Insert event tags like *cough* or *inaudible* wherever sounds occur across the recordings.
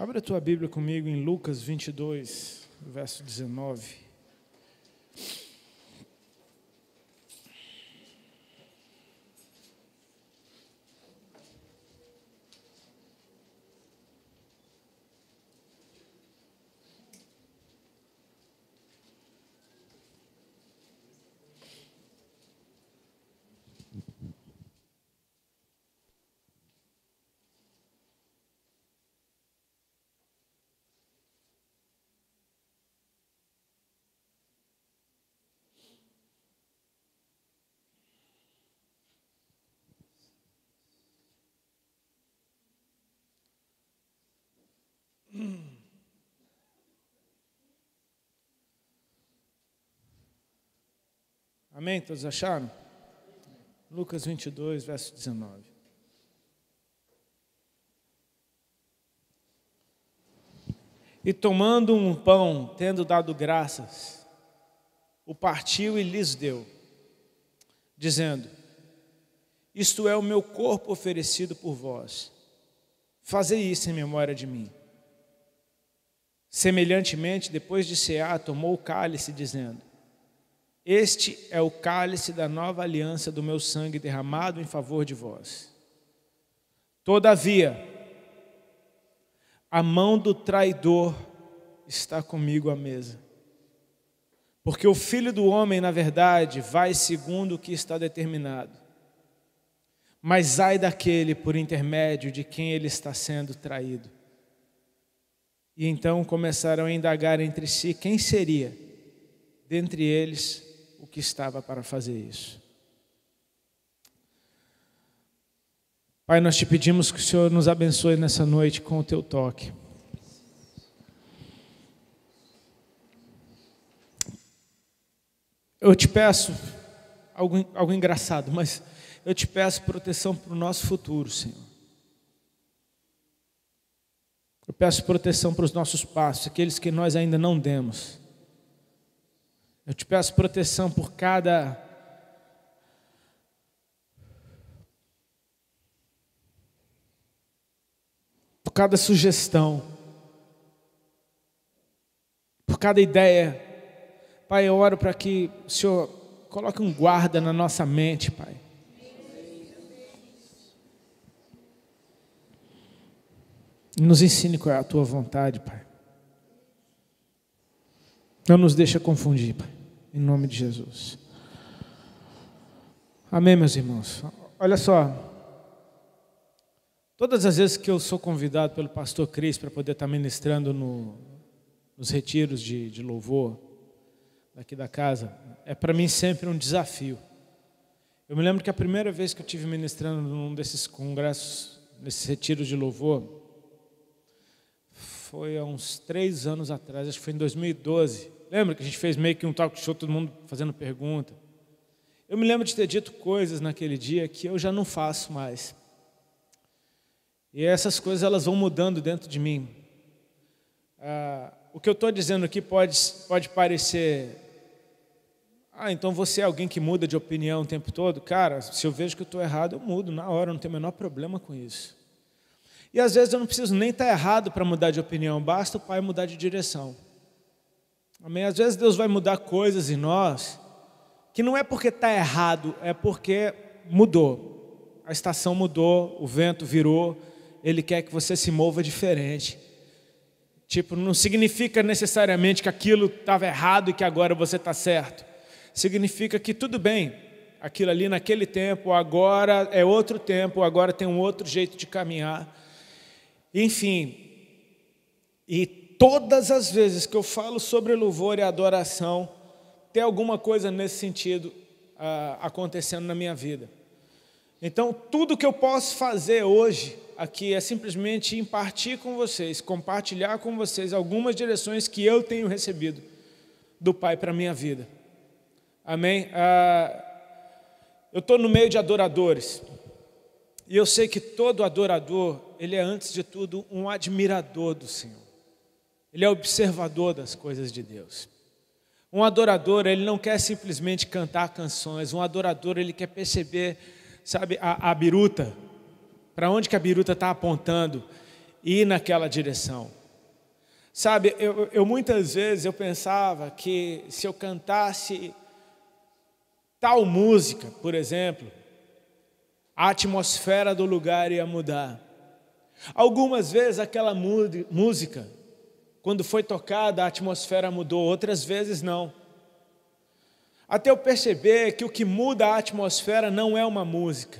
Abra a tua Bíblia comigo em Lucas 22, verso 19. Amém? Todos acharam? Lucas 22, verso 19. E tomando um pão, tendo dado graças, o partiu e lhes deu, dizendo: Isto é o meu corpo oferecido por vós. Fazei isso em memória de mim. Semelhantemente, depois de cear, tomou o cálice, dizendo: este é o cálice da nova aliança do meu sangue derramado em favor de vós. Todavia, a mão do traidor está comigo à mesa. Porque o filho do homem, na verdade, vai segundo o que está determinado. Mas ai daquele por intermédio de quem ele está sendo traído. E então começaram a indagar entre si quem seria, dentre eles, o que estava para fazer isso. Pai, nós te pedimos que o Senhor nos abençoe nessa noite com o teu toque. Eu te peço algo, algo engraçado, mas eu te peço proteção para o nosso futuro, Senhor. Eu peço proteção para os nossos passos, aqueles que nós ainda não demos. Eu te peço proteção por cada por cada sugestão, por cada ideia. Pai, eu oro para que o Senhor coloque um guarda na nossa mente, Pai. Nos ensine qual é a tua vontade, Pai. Não nos deixa confundir, Pai. Em nome de Jesus. Amém, meus irmãos. Olha só. Todas as vezes que eu sou convidado pelo pastor Cris para poder estar ministrando no, nos retiros de, de louvor aqui da casa, é para mim sempre um desafio. Eu me lembro que a primeira vez que eu tive ministrando num desses congressos, nesses retiros de louvor, foi há uns três anos atrás, acho que foi em 2012. Lembra que a gente fez meio que um talk show, todo mundo fazendo pergunta? Eu me lembro de ter dito coisas naquele dia que eu já não faço mais. E essas coisas elas vão mudando dentro de mim. Ah, o que eu estou dizendo aqui pode, pode parecer. Ah, então você é alguém que muda de opinião o tempo todo? Cara, se eu vejo que eu estou errado, eu mudo na hora, não tenho o menor problema com isso. E às vezes eu não preciso nem estar tá errado para mudar de opinião, basta o pai mudar de direção. Amém? Às vezes Deus vai mudar coisas em nós que não é porque está errado, é porque mudou. A estação mudou, o vento virou, ele quer que você se mova diferente. Tipo, não significa necessariamente que aquilo estava errado e que agora você está certo. Significa que tudo bem, aquilo ali naquele tempo, agora é outro tempo, agora tem um outro jeito de caminhar. Enfim, e todas as vezes que eu falo sobre louvor e adoração, tem alguma coisa nesse sentido ah, acontecendo na minha vida. Então, tudo que eu posso fazer hoje aqui é simplesmente impartir com vocês, compartilhar com vocês algumas direções que eu tenho recebido do Pai para a minha vida. Amém? Ah, eu estou no meio de adoradores. E eu sei que todo adorador, ele é antes de tudo um admirador do Senhor ele é observador das coisas de Deus. Um adorador, ele não quer simplesmente cantar canções, um adorador, ele quer perceber, sabe, a, a biruta, para onde que a biruta está apontando, e ir naquela direção. Sabe, eu, eu muitas vezes eu pensava que se eu cantasse tal música, por exemplo, a atmosfera do lugar ia mudar. Algumas vezes aquela música quando foi tocada, a atmosfera mudou, outras vezes não. Até eu perceber que o que muda a atmosfera não é uma música,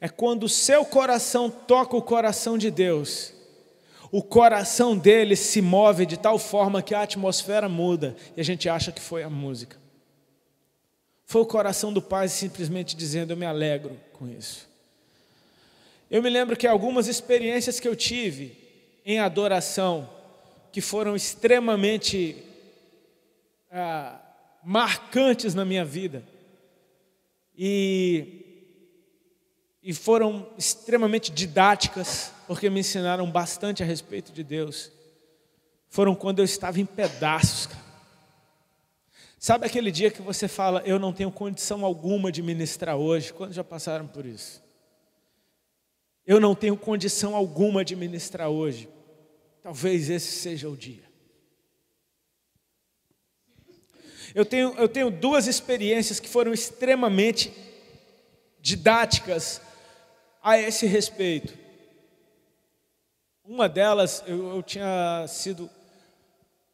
é quando o seu coração toca o coração de Deus, o coração dele se move de tal forma que a atmosfera muda e a gente acha que foi a música. Foi o coração do Pai simplesmente dizendo: Eu me alegro com isso. Eu me lembro que algumas experiências que eu tive em adoração, que foram extremamente ah, marcantes na minha vida. E, e foram extremamente didáticas, porque me ensinaram bastante a respeito de Deus. Foram quando eu estava em pedaços, cara. Sabe aquele dia que você fala, eu não tenho condição alguma de ministrar hoje? quando já passaram por isso? Eu não tenho condição alguma de ministrar hoje. Talvez esse seja o dia. Eu tenho, eu tenho duas experiências que foram extremamente didáticas a esse respeito. Uma delas, eu, eu tinha sido.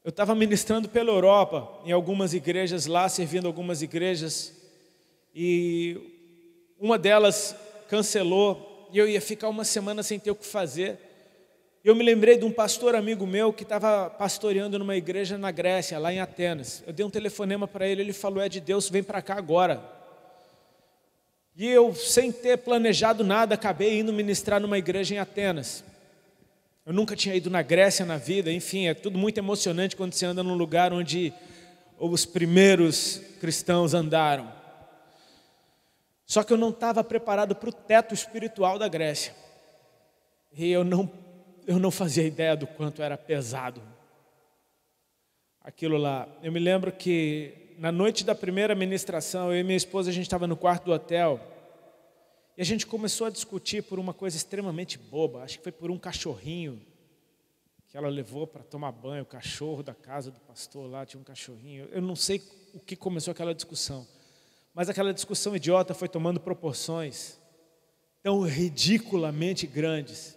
Eu estava ministrando pela Europa, em algumas igrejas lá, servindo algumas igrejas, e uma delas cancelou, e eu ia ficar uma semana sem ter o que fazer. Eu me lembrei de um pastor amigo meu que estava pastoreando numa igreja na Grécia, lá em Atenas. Eu dei um telefonema para ele, ele falou: É de Deus, vem para cá agora. E eu, sem ter planejado nada, acabei indo ministrar numa igreja em Atenas. Eu nunca tinha ido na Grécia na vida, enfim, é tudo muito emocionante quando você anda num lugar onde os primeiros cristãos andaram. Só que eu não estava preparado para o teto espiritual da Grécia. E eu não eu não fazia ideia do quanto era pesado aquilo lá. Eu me lembro que na noite da primeira ministração, eu e minha esposa, a gente estava no quarto do hotel e a gente começou a discutir por uma coisa extremamente boba. Acho que foi por um cachorrinho que ela levou para tomar banho, o cachorro da casa do pastor lá, tinha um cachorrinho. Eu não sei o que começou aquela discussão, mas aquela discussão idiota foi tomando proporções tão ridiculamente grandes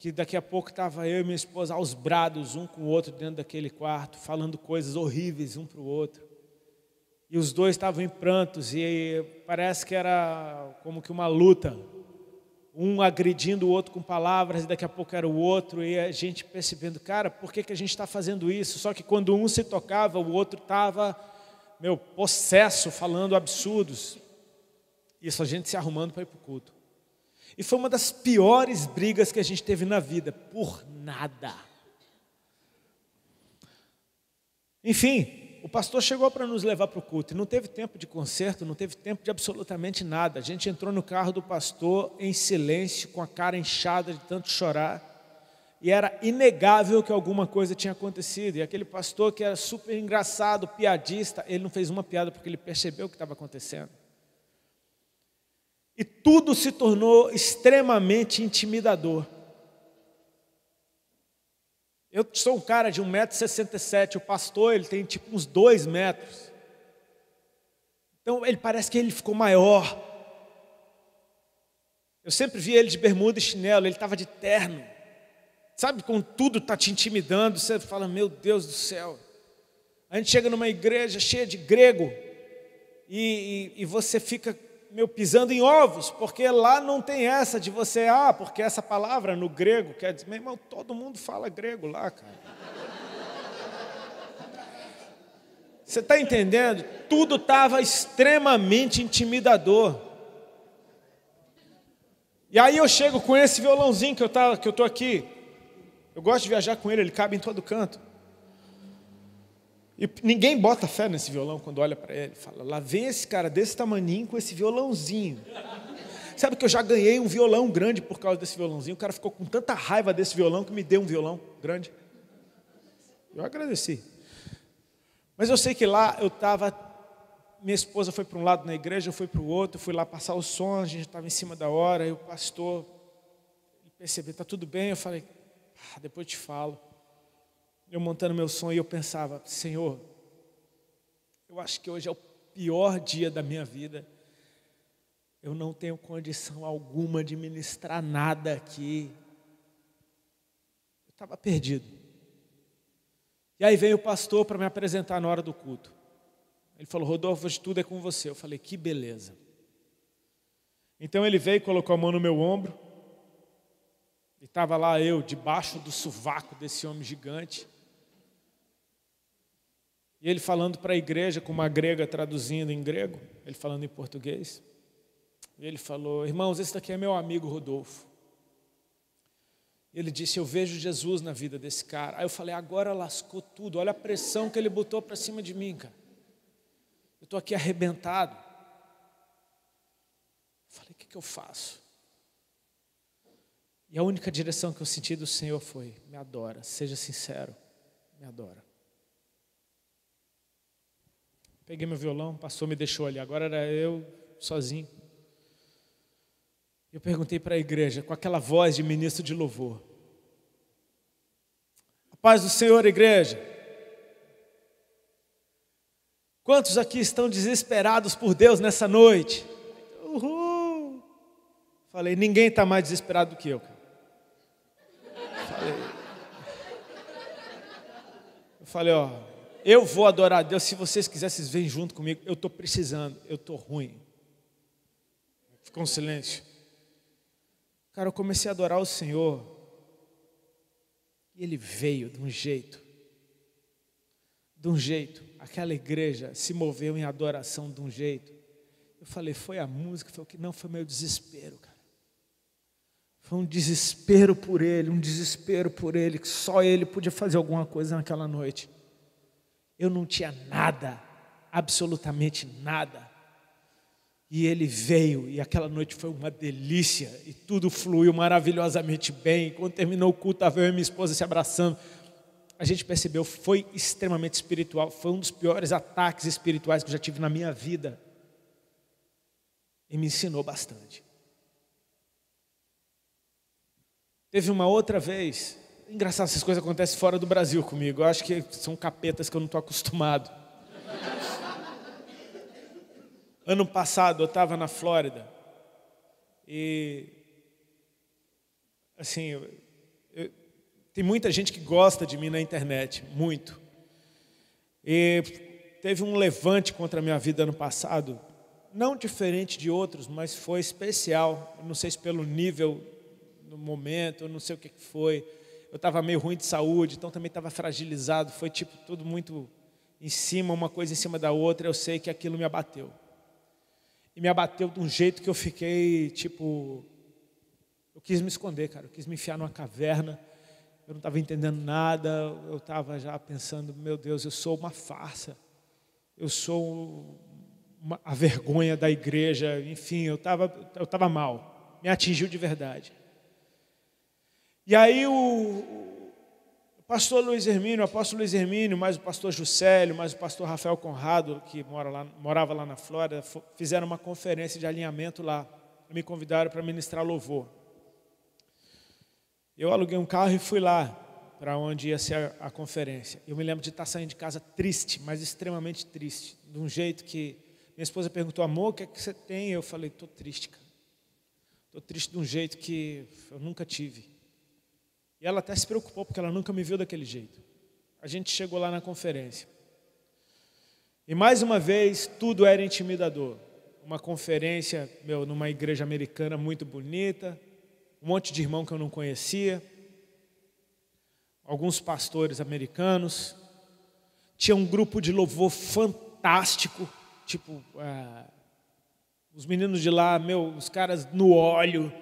que daqui a pouco estava eu e minha esposa aos brados, um com o outro, dentro daquele quarto, falando coisas horríveis um para o outro. E os dois estavam em prantos, e parece que era como que uma luta. Um agredindo o outro com palavras, e daqui a pouco era o outro, e a gente percebendo, cara, por que, que a gente está fazendo isso? Só que quando um se tocava, o outro estava, meu, possesso, falando absurdos. Isso a gente se arrumando para ir para o culto. E foi uma das piores brigas que a gente teve na vida, por nada. Enfim, o pastor chegou para nos levar para o culto e não teve tempo de conserto, não teve tempo de absolutamente nada. A gente entrou no carro do pastor em silêncio, com a cara inchada de tanto chorar, e era inegável que alguma coisa tinha acontecido. E aquele pastor que era super engraçado, piadista, ele não fez uma piada porque ele percebeu o que estava acontecendo. E tudo se tornou extremamente intimidador. Eu sou um cara de 1,67m, o pastor ele tem tipo uns 2 metros. Então ele parece que ele ficou maior. Eu sempre vi ele de bermuda e chinelo, ele estava de terno. Sabe quando tudo está te intimidando, você fala, meu Deus do céu. A gente chega numa igreja cheia de grego e, e, e você fica meu pisando em ovos, porque lá não tem essa de você, ah, porque essa palavra no grego quer dizer, meu irmão, todo mundo fala grego lá, cara. Você está entendendo? Tudo estava extremamente intimidador. E aí eu chego com esse violãozinho que eu estou aqui. Eu gosto de viajar com ele, ele cabe em todo canto. E ninguém bota fé nesse violão quando olha para ele. Fala, lá vem esse cara desse tamaninho com esse violãozinho. Sabe que eu já ganhei um violão grande por causa desse violãozinho. O cara ficou com tanta raiva desse violão que me deu um violão grande. Eu agradeci. Mas eu sei que lá eu estava. Minha esposa foi para um lado na igreja, eu fui para o outro, fui lá passar o som, a gente estava em cima da hora, e o pastor percebeu, está tudo bem? Eu falei, ah, depois eu te falo eu montando meu sonho, eu pensava: Senhor, eu acho que hoje é o pior dia da minha vida. Eu não tenho condição alguma de ministrar nada aqui. Eu estava perdido. E aí veio o pastor para me apresentar na hora do culto. Ele falou: Rodolfo, hoje tudo é com você. Eu falei: Que beleza. Então ele veio, colocou a mão no meu ombro, e estava lá eu, debaixo do sovaco desse homem gigante. E ele falando para a igreja, com uma grega traduzindo em grego, ele falando em português. E ele falou: Irmãos, esse daqui é meu amigo Rodolfo. E ele disse: Eu vejo Jesus na vida desse cara. Aí eu falei: Agora lascou tudo. Olha a pressão que ele botou para cima de mim, cara. Eu estou aqui arrebentado. falei: O que, que eu faço? E a única direção que eu senti do Senhor foi: Me adora, seja sincero, me adora. Peguei meu violão, passou, me deixou ali. Agora era eu sozinho. Eu perguntei para a igreja, com aquela voz de ministro de louvor: A paz do Senhor, igreja. Quantos aqui estão desesperados por Deus nessa noite? Uhul! Falei, ninguém está mais desesperado do que eu. Falei. Eu falei, ó, eu vou adorar a Deus. Se vocês quisessem vir junto comigo, eu estou precisando, eu estou ruim. Ficou um silêncio. Cara, eu comecei a adorar o Senhor. E ele veio de um jeito. De um jeito. Aquela igreja se moveu em adoração de um jeito. Eu falei, foi a música, foi o que? Não, foi meu desespero, cara. Foi um desespero por ele, um desespero por ele, que só ele podia fazer alguma coisa naquela noite. Eu não tinha nada, absolutamente nada. E ele veio, e aquela noite foi uma delícia, e tudo fluiu maravilhosamente bem. Quando terminou o culto, estava eu e minha esposa se abraçando. A gente percebeu, foi extremamente espiritual, foi um dos piores ataques espirituais que eu já tive na minha vida. E me ensinou bastante. Teve uma outra vez Engraçado, essas coisas acontecem fora do Brasil comigo. Eu acho que são capetas que eu não estou acostumado. ano passado eu estava na Flórida e assim eu, eu, tem muita gente que gosta de mim na internet, muito. E teve um levante contra a minha vida ano passado, não diferente de outros, mas foi especial. Eu não sei se pelo nível no momento, eu não sei o que foi eu estava meio ruim de saúde, então também estava fragilizado, foi tipo tudo muito em cima, uma coisa em cima da outra, eu sei que aquilo me abateu. E me abateu de um jeito que eu fiquei tipo eu quis me esconder, cara, eu quis me enfiar numa caverna. Eu não estava entendendo nada, eu estava já pensando, meu Deus, eu sou uma farsa. Eu sou uma, a vergonha da igreja, enfim, eu estava eu tava mal. Me atingiu de verdade. E aí o, o pastor Luiz Hermínio, o apóstolo Luiz Hermínio, mais o pastor Juscelio, mais o pastor Rafael Conrado, que mora lá, morava lá na Flórida, fizeram uma conferência de alinhamento lá. Me convidaram para ministrar louvor. Eu aluguei um carro e fui lá para onde ia ser a, a, conferência. Eu me lembro de estar saindo de casa triste, mas extremamente triste, de um jeito que minha esposa perguntou: "Amor, o que é que você tem?" Eu falei: "Estou triste, cara. Estou triste de um jeito que eu nunca tive. E ela até se preocupou, porque ela nunca me viu daquele jeito. A gente chegou lá na conferência. E mais uma vez, tudo era intimidador. Uma conferência, meu, numa igreja americana muito bonita, um monte de irmão que eu não conhecia, alguns pastores americanos. Tinha um grupo de louvor fantástico, tipo, ah, os meninos de lá, meu, os caras no óleo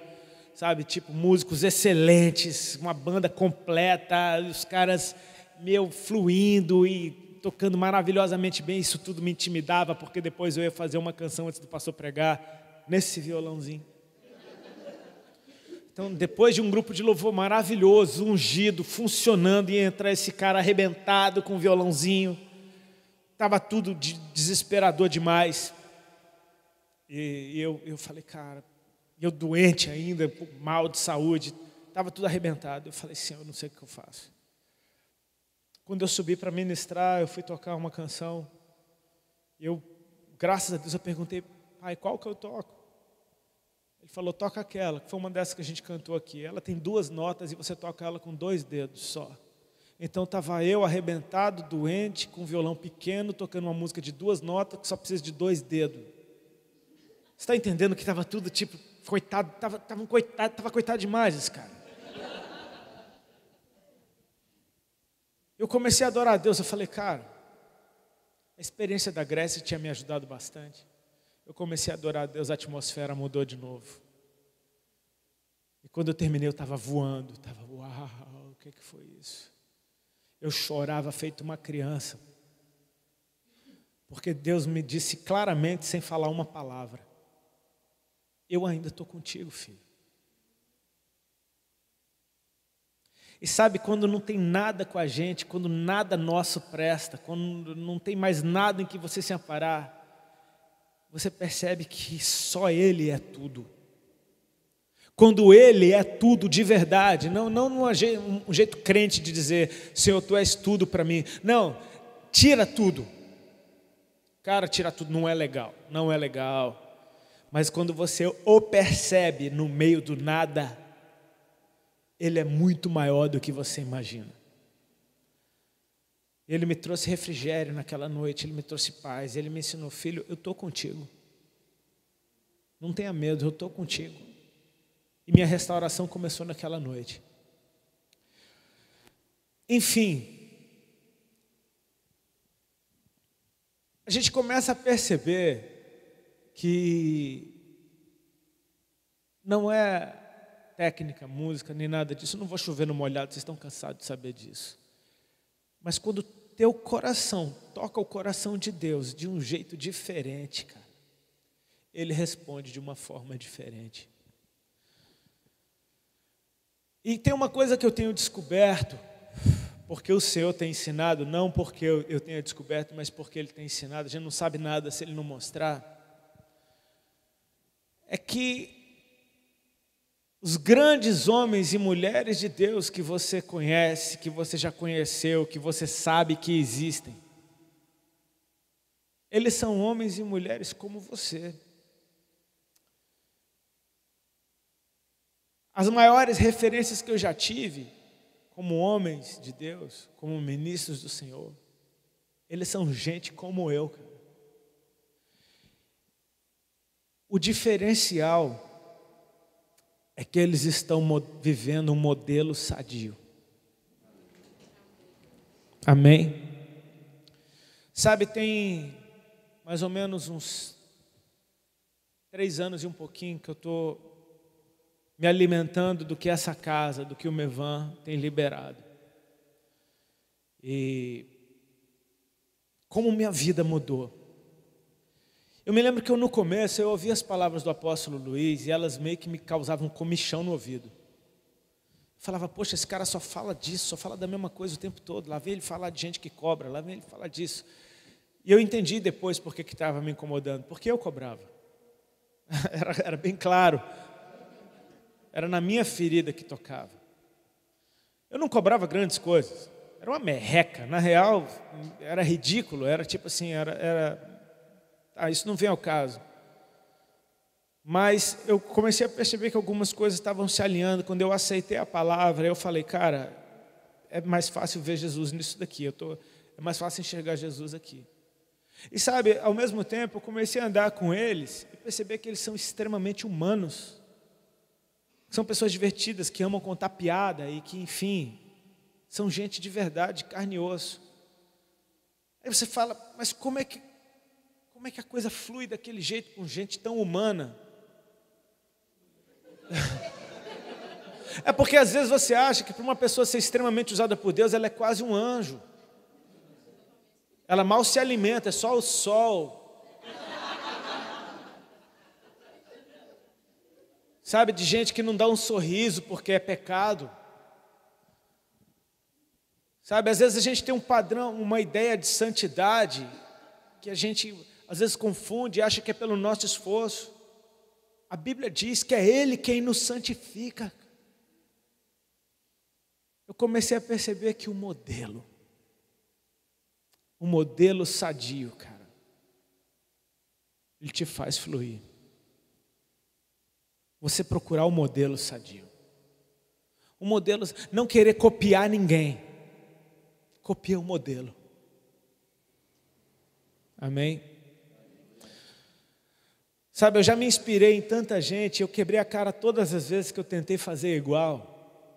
sabe? Tipo, músicos excelentes, uma banda completa, os caras, meu, fluindo e tocando maravilhosamente bem. Isso tudo me intimidava, porque depois eu ia fazer uma canção antes do pastor pregar, nesse violãozinho. Então, depois de um grupo de louvor maravilhoso, ungido, funcionando, e entrar esse cara arrebentado com o violãozinho, estava tudo de desesperador demais. E eu, eu falei, cara, e eu doente ainda, mal de saúde, estava tudo arrebentado. Eu falei, Senhor, eu não sei o que eu faço. Quando eu subi para ministrar, eu fui tocar uma canção. Eu, graças a Deus, eu perguntei, Pai, qual que eu toco? Ele falou, toca aquela, que foi uma dessas que a gente cantou aqui. Ela tem duas notas e você toca ela com dois dedos só. Então estava eu arrebentado, doente, com um violão pequeno, tocando uma música de duas notas que só precisa de dois dedos. Você está entendendo que estava tudo tipo Coitado, tava, tava um coitado, tava coitado demais esse cara. Eu comecei a adorar a Deus, eu falei, cara, a experiência da Grécia tinha me ajudado bastante. Eu comecei a adorar a Deus, a atmosfera mudou de novo. E quando eu terminei, eu estava voando, estava, uau, o que, que foi isso? Eu chorava feito uma criança, porque Deus me disse claramente, sem falar uma palavra, eu ainda estou contigo, filho. E sabe, quando não tem nada com a gente, quando nada nosso presta, quando não tem mais nada em que você se amparar, você percebe que só Ele é tudo. Quando Ele é tudo de verdade, não, não um jeito crente de dizer, Senhor, Tu és tudo para mim. Não, tira tudo. Cara, tira tudo não é legal, não é legal. Mas quando você o percebe no meio do nada, ele é muito maior do que você imagina. Ele me trouxe refrigério naquela noite, ele me trouxe paz, ele me ensinou, filho, eu estou contigo. Não tenha medo, eu estou contigo. E minha restauração começou naquela noite. Enfim, a gente começa a perceber que não é técnica, música, nem nada disso. Eu não vou chover no molhado, vocês estão cansados de saber disso. Mas quando teu coração toca o coração de Deus de um jeito diferente, cara, ele responde de uma forma diferente. E tem uma coisa que eu tenho descoberto, porque o Senhor tem ensinado, não porque eu, eu tenha descoberto, mas porque Ele tem ensinado. A gente não sabe nada se Ele não mostrar é que os grandes homens e mulheres de Deus que você conhece, que você já conheceu, que você sabe que existem, eles são homens e mulheres como você. As maiores referências que eu já tive, como homens de Deus, como ministros do Senhor, eles são gente como eu, cara. O diferencial é que eles estão vivendo um modelo sadio. Amém? Sabe, tem mais ou menos uns três anos e um pouquinho que eu estou me alimentando do que essa casa, do que o Mevan tem liberado. E como minha vida mudou. Eu me lembro que eu, no começo eu ouvia as palavras do apóstolo Luiz e elas meio que me causavam um comichão no ouvido. Eu falava, poxa, esse cara só fala disso, só fala da mesma coisa o tempo todo. Lá vem ele falar de gente que cobra, lá vem ele falar disso. E eu entendi depois porque que estava me incomodando, porque eu cobrava. *laughs* era, era bem claro. Era na minha ferida que tocava. Eu não cobrava grandes coisas. Era uma merreca. Na real, era ridículo. Era tipo assim, era, era ah, isso não vem ao caso. Mas eu comecei a perceber que algumas coisas estavam se alinhando. Quando eu aceitei a palavra, eu falei, cara, é mais fácil ver Jesus nisso daqui. Eu tô, é mais fácil enxergar Jesus aqui. E sabe, ao mesmo tempo, eu comecei a andar com eles e perceber que eles são extremamente humanos. São pessoas divertidas, que amam contar piada e que, enfim, são gente de verdade, carne e osso. Aí você fala, mas como é que, como é que a coisa flui daquele jeito com gente tão humana? *laughs* É porque às vezes você acha que para uma pessoa ser extremamente usada por Deus, ela é quase um anjo. Ela mal se alimenta, é só o sol. Sabe, de gente que não dá um sorriso porque é pecado. Sabe, às vezes a gente tem um padrão, uma ideia de santidade que a gente às vezes confunde, acha que é pelo nosso esforço. A Bíblia diz que é Ele quem nos santifica. Eu comecei a perceber que o modelo, o modelo sadio, cara, ele te faz fluir. Você procurar o modelo sadio. O modelo, não querer copiar ninguém. Copia o modelo. Amém? Sabe, eu já me inspirei em tanta gente, eu quebrei a cara todas as vezes que eu tentei fazer igual.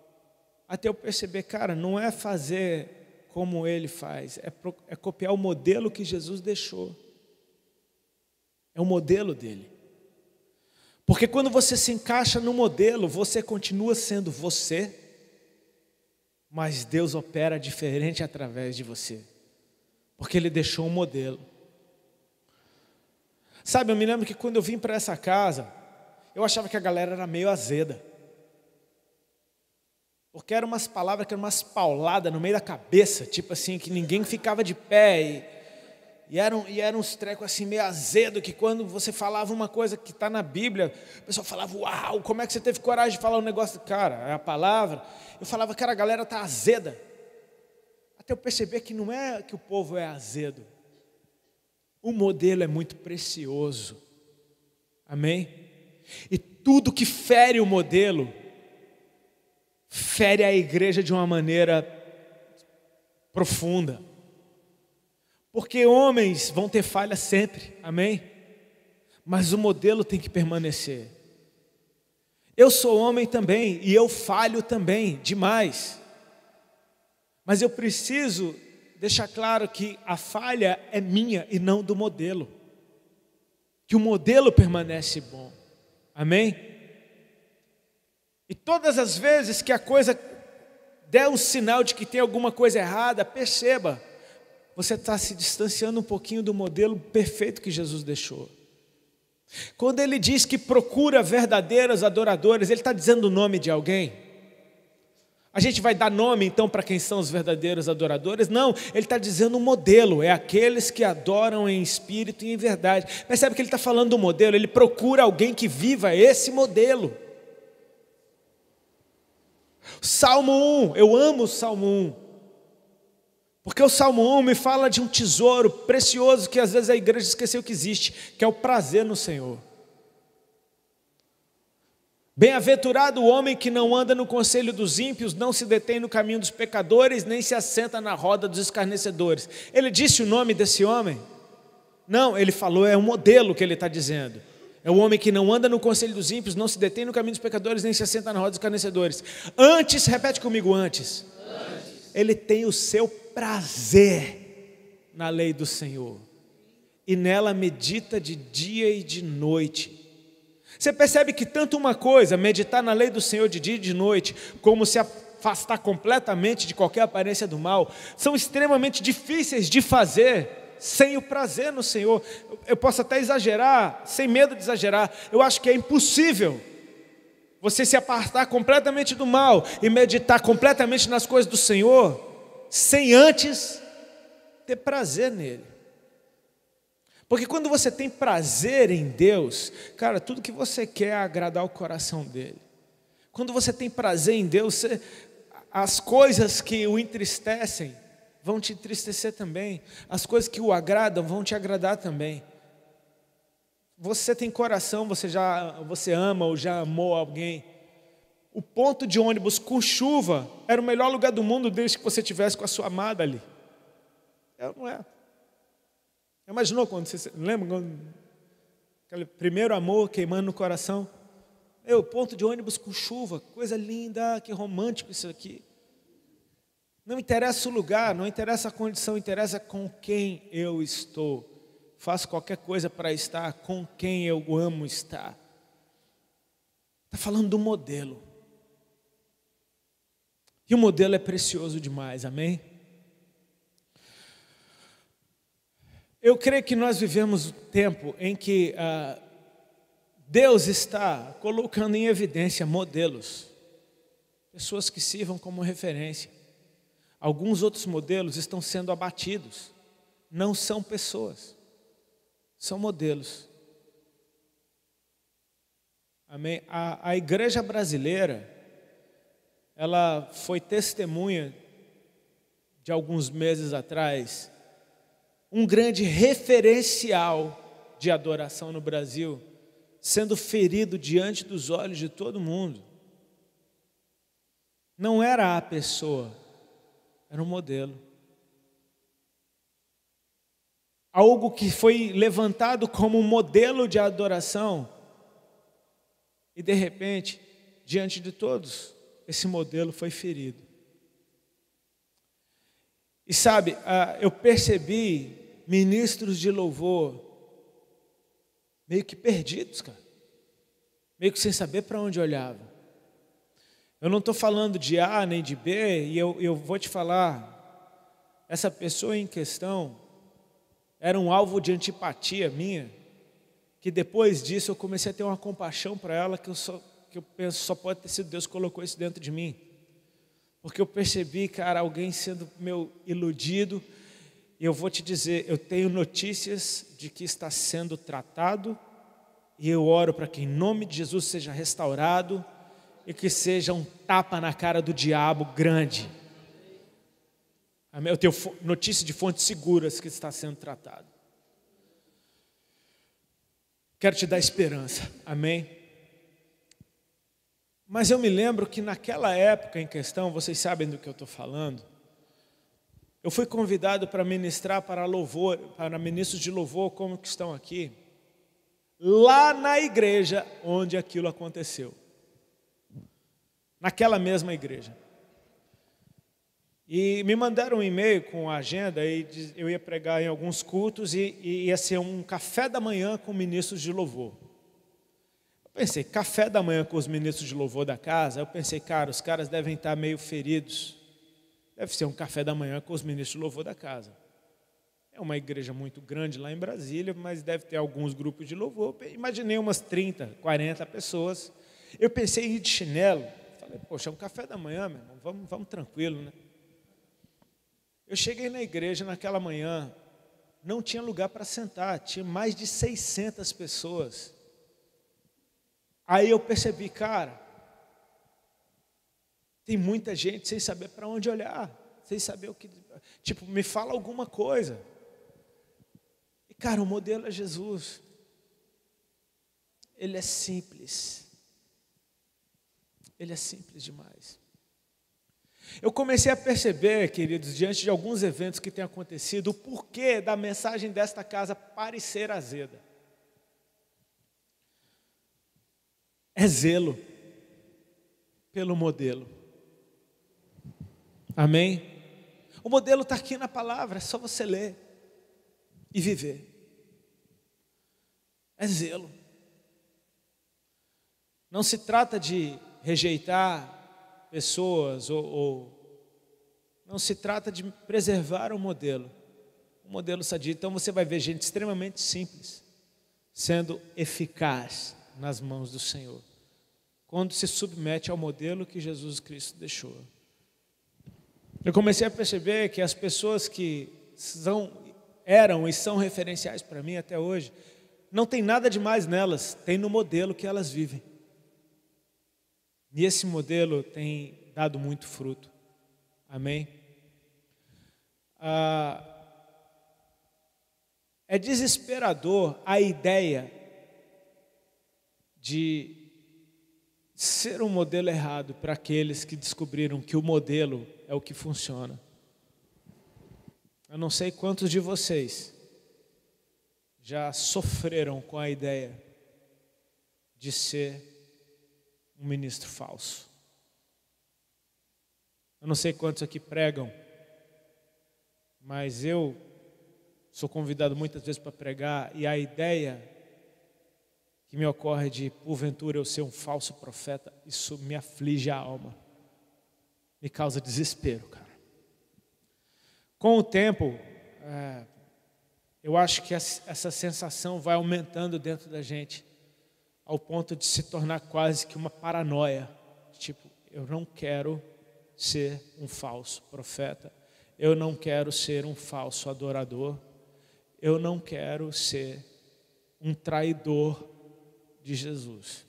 Até eu perceber, cara, não é fazer como ele faz, é, é copiar o modelo que Jesus deixou. É o modelo dele. Porque quando você se encaixa no modelo, você continua sendo você, mas Deus opera diferente através de você. Porque ele deixou um modelo. Sabe, eu me lembro que quando eu vim para essa casa, eu achava que a galera era meio azeda. Porque eram umas palavras que eram umas pauladas no meio da cabeça, tipo assim, que ninguém ficava de pé. E, e eram, e eram uns trecos assim meio azedo, que quando você falava uma coisa que está na Bíblia, o pessoal falava, uau, como é que você teve coragem de falar um negócio? Cara, é a palavra. Eu falava, cara, a galera está azeda. Até eu perceber que não é que o povo é azedo, o modelo é muito precioso. Amém? E tudo que fere o modelo, fere a igreja de uma maneira profunda. Porque homens vão ter falhas sempre, amém? Mas o modelo tem que permanecer. Eu sou homem também e eu falho também demais. Mas eu preciso Deixa claro que a falha é minha e não do modelo. Que o modelo permanece bom. Amém? E todas as vezes que a coisa der um sinal de que tem alguma coisa errada, perceba, você está se distanciando um pouquinho do modelo perfeito que Jesus deixou. Quando ele diz que procura verdadeiros adoradores, ele está dizendo o nome de alguém. A gente vai dar nome então para quem são os verdadeiros adoradores? Não, ele está dizendo um modelo, é aqueles que adoram em espírito e em verdade. Percebe que ele está falando do modelo, ele procura alguém que viva esse modelo. Salmo 1, eu amo o Salmo 1, porque o Salmo 1 me fala de um tesouro precioso que às vezes a igreja esqueceu que existe, que é o prazer no Senhor. Bem-aventurado o homem que não anda no conselho dos ímpios, não se detém no caminho dos pecadores, nem se assenta na roda dos escarnecedores. Ele disse o nome desse homem? Não, ele falou, é o modelo que ele está dizendo. É o homem que não anda no conselho dos ímpios, não se detém no caminho dos pecadores, nem se assenta na roda dos escarnecedores. Antes, repete comigo, antes. antes. Ele tem o seu prazer na lei do Senhor, e nela medita de dia e de noite você percebe que tanto uma coisa, meditar na lei do Senhor de dia e de noite, como se afastar completamente de qualquer aparência do mal, são extremamente difíceis de fazer sem o prazer no Senhor. Eu posso até exagerar, sem medo de exagerar. Eu acho que é impossível você se apartar completamente do mal e meditar completamente nas coisas do Senhor, sem antes ter prazer nele. Porque quando você tem prazer em Deus, cara, tudo que você quer é agradar o coração dele. Quando você tem prazer em Deus, você, as coisas que o entristecem vão te entristecer também, as coisas que o agradam vão te agradar também. Você tem coração, você já você ama ou já amou alguém. O ponto de ônibus com chuva era o melhor lugar do mundo desde que você tivesse com a sua amada ali. Não é. Imaginou quando você. Lembra quando, aquele primeiro amor queimando no coração? Eu, ponto de ônibus com chuva, coisa linda, ah, que romântico isso aqui. Não interessa o lugar, não interessa a condição, interessa com quem eu estou. Faço qualquer coisa para estar com quem eu amo estar. Está falando do modelo. E o modelo é precioso demais, amém? Eu creio que nós vivemos um tempo em que ah, Deus está colocando em evidência modelos, pessoas que sirvam como referência. Alguns outros modelos estão sendo abatidos. Não são pessoas, são modelos. Amém? A, a igreja brasileira, ela foi testemunha de alguns meses atrás um grande referencial de adoração no Brasil, sendo ferido diante dos olhos de todo mundo. Não era a pessoa, era um modelo. Algo que foi levantado como modelo de adoração, e de repente, diante de todos, esse modelo foi ferido. E sabe, ah, eu percebi ministros de louvor meio que perdidos, cara. Meio que sem saber para onde olhava. Eu não estou falando de A nem de B, e eu, eu vou te falar, essa pessoa em questão era um alvo de antipatia minha, que depois disso eu comecei a ter uma compaixão para ela que eu, só, que eu penso só pode ter sido Deus que colocou isso dentro de mim. Porque eu percebi, cara, alguém sendo meu iludido, eu vou te dizer, eu tenho notícias de que está sendo tratado, e eu oro para que em nome de Jesus seja restaurado e que seja um tapa na cara do diabo grande. Eu tenho notícia de fontes seguras que está sendo tratado. Quero te dar esperança, amém? Mas eu me lembro que naquela época em questão, vocês sabem do que eu estou falando, eu fui convidado para ministrar para louvor, para ministros de louvor como que estão aqui, lá na igreja onde aquilo aconteceu. Naquela mesma igreja. E me mandaram um e-mail com a agenda, e eu ia pregar em alguns cultos e ia ser um café da manhã com ministros de louvor. Eu pensei, café da manhã com os ministros de louvor da casa? Eu pensei, cara, os caras devem estar meio feridos deve ser um café da manhã com os ministros de louvor da casa. É uma igreja muito grande lá em Brasília, mas deve ter alguns grupos de louvor. Imaginei umas 30, 40 pessoas. Eu pensei em ir de chinelo. Falei, poxa, é um café da manhã, meu irmão, vamos, vamos tranquilo, né? Eu cheguei na igreja naquela manhã, não tinha lugar para sentar, tinha mais de 600 pessoas. Aí eu percebi, cara, tem muita gente sem saber para onde olhar, sem saber o que. Tipo, me fala alguma coisa. E, cara, o modelo é Jesus. Ele é simples. Ele é simples demais. Eu comecei a perceber, queridos, diante de alguns eventos que têm acontecido, o porquê da mensagem desta casa parecer azeda. É zelo pelo modelo. Amém? O modelo está aqui na palavra, é só você ler e viver. É zelo. Não se trata de rejeitar pessoas ou, ou não se trata de preservar o modelo. O modelo sadio. Então você vai ver gente extremamente simples sendo eficaz nas mãos do Senhor quando se submete ao modelo que Jesus Cristo deixou. Eu comecei a perceber que as pessoas que são, eram e são referenciais para mim até hoje, não tem nada demais nelas, tem no modelo que elas vivem. E esse modelo tem dado muito fruto. Amém? Ah, é desesperador a ideia de ser um modelo errado para aqueles que descobriram que o modelo é o que funciona. Eu não sei quantos de vocês já sofreram com a ideia de ser um ministro falso. Eu não sei quantos aqui pregam, mas eu sou convidado muitas vezes para pregar e a ideia que me ocorre de porventura eu ser um falso profeta, isso me aflige a alma me causa desespero, cara. Com o tempo, é, eu acho que essa sensação vai aumentando dentro da gente, ao ponto de se tornar quase que uma paranoia. Tipo, eu não quero ser um falso profeta, eu não quero ser um falso adorador, eu não quero ser um traidor de Jesus.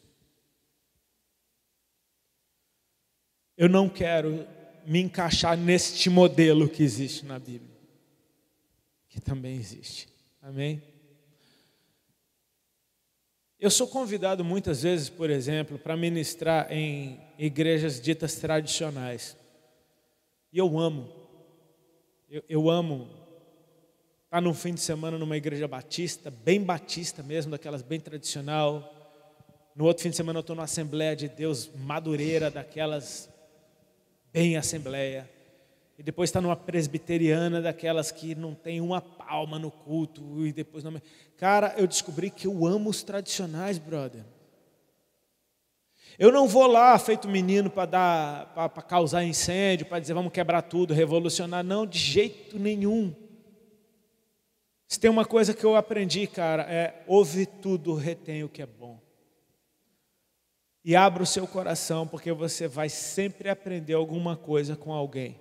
Eu não quero me encaixar neste modelo que existe na Bíblia, que também existe. Amém? Eu sou convidado muitas vezes, por exemplo, para ministrar em igrejas ditas tradicionais. E eu amo. Eu, eu amo estar tá num fim de semana numa igreja batista, bem batista mesmo, daquelas bem tradicional. No outro fim de semana eu estou numa Assembleia de Deus Madureira, daquelas bem assembleia, e depois está numa presbiteriana daquelas que não tem uma palma no culto, e depois não. Cara, eu descobri que eu amo os tradicionais, brother. Eu não vou lá feito menino para dar, para causar incêndio, para dizer vamos quebrar tudo, revolucionar, não, de jeito nenhum. Se tem uma coisa que eu aprendi, cara, é ouve tudo, retém o que é bom. E abra o seu coração, porque você vai sempre aprender alguma coisa com alguém.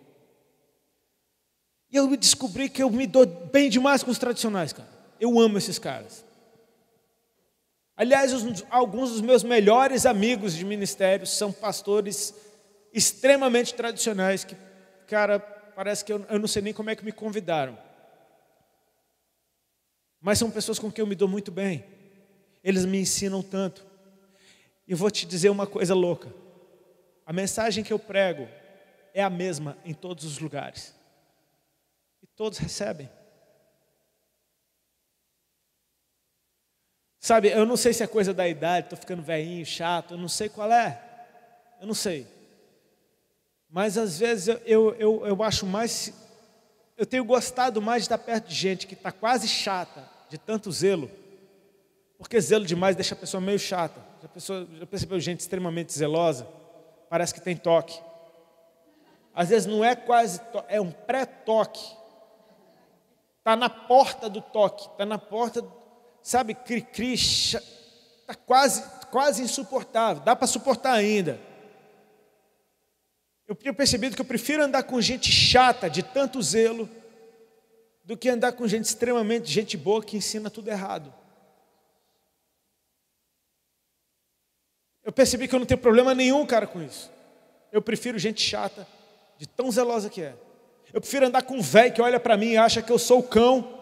E eu descobri que eu me dou bem demais com os tradicionais, cara. Eu amo esses caras. Aliás, os, alguns dos meus melhores amigos de ministério são pastores extremamente tradicionais que, cara, parece que eu, eu não sei nem como é que me convidaram. Mas são pessoas com quem eu me dou muito bem. Eles me ensinam tanto. E vou te dizer uma coisa louca. A mensagem que eu prego é a mesma em todos os lugares. E todos recebem. Sabe, eu não sei se é coisa da idade, estou ficando velhinho, chato, eu não sei qual é. Eu não sei. Mas às vezes eu, eu, eu, eu acho mais. Eu tenho gostado mais de estar perto de gente que está quase chata, de tanto zelo. Porque zelo demais deixa a pessoa meio chata. Já, percebo já percebeu gente extremamente zelosa? Parece que tem toque. Às vezes não é quase toque, é um pré-toque. Está na porta do toque, está na porta, sabe, cri-cri, está quase, quase insuportável, dá para suportar ainda. Eu tenho percebido que eu prefiro andar com gente chata, de tanto zelo, do que andar com gente extremamente gente boa que ensina tudo errado. Eu percebi que eu não tenho problema nenhum, cara, com isso. Eu prefiro gente chata, de tão zelosa que é. Eu prefiro andar com um velho que olha para mim e acha que eu sou o cão,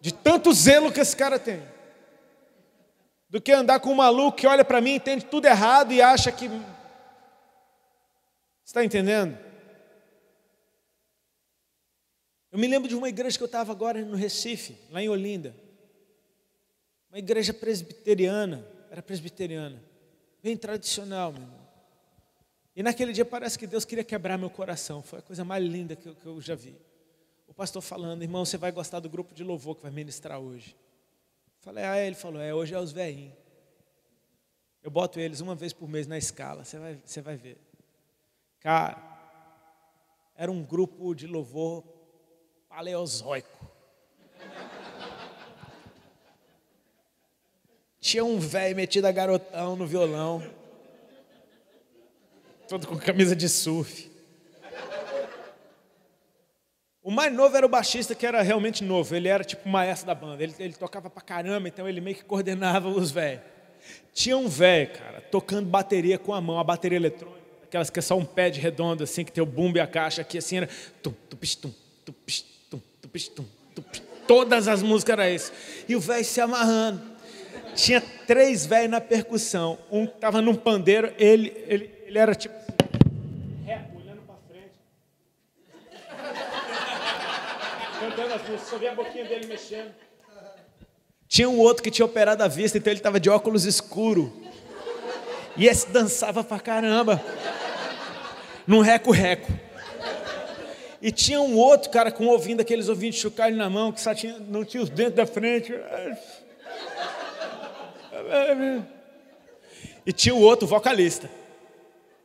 de tanto zelo que esse cara tem. Do que andar com um maluco que olha para mim, entende tudo errado e acha que. Está entendendo? Eu me lembro de uma igreja que eu estava agora no Recife, lá em Olinda. Uma igreja presbiteriana, era presbiteriana bem tradicional, meu irmão. E naquele dia parece que Deus queria quebrar meu coração. Foi a coisa mais linda que eu, que eu já vi. O pastor falando, irmão, você vai gostar do grupo de louvor que vai ministrar hoje. Falei, ah, é? ele falou, é, hoje é os velhinhos. Eu boto eles uma vez por mês na escala, você vai, você vai ver. Cara, era um grupo de louvor paleozoico. Tinha um velho metido a garotão no violão. Todo com camisa de surf. O mais novo era o baixista, que era realmente novo. Ele era tipo o maestro da banda. Ele, ele tocava pra caramba, então ele meio que coordenava os velhos. Tinha um velho, cara, tocando bateria com a mão, a bateria eletrônica. Aquelas que é só um pé de redondo, assim, que tem o bumbo e a caixa aqui, assim, era... Tum, tupistum, tupistum, tupistum, tupistum. Todas as músicas eram isso. E o velho se amarrando. Tinha três velhos na percussão. Um estava num pandeiro, ele, ele, ele era tipo. olhando pra frente. Cantando assim, só via a boquinha dele mexendo. Tinha um outro que tinha operado a vista, então ele tava de óculos escuro. E esse dançava pra caramba. Num reco-reco. E tinha um outro cara com um ouvindo, aqueles ouvintes chocalho na mão, que só tinha, não tinha os dentes da frente. E tinha o outro vocalista,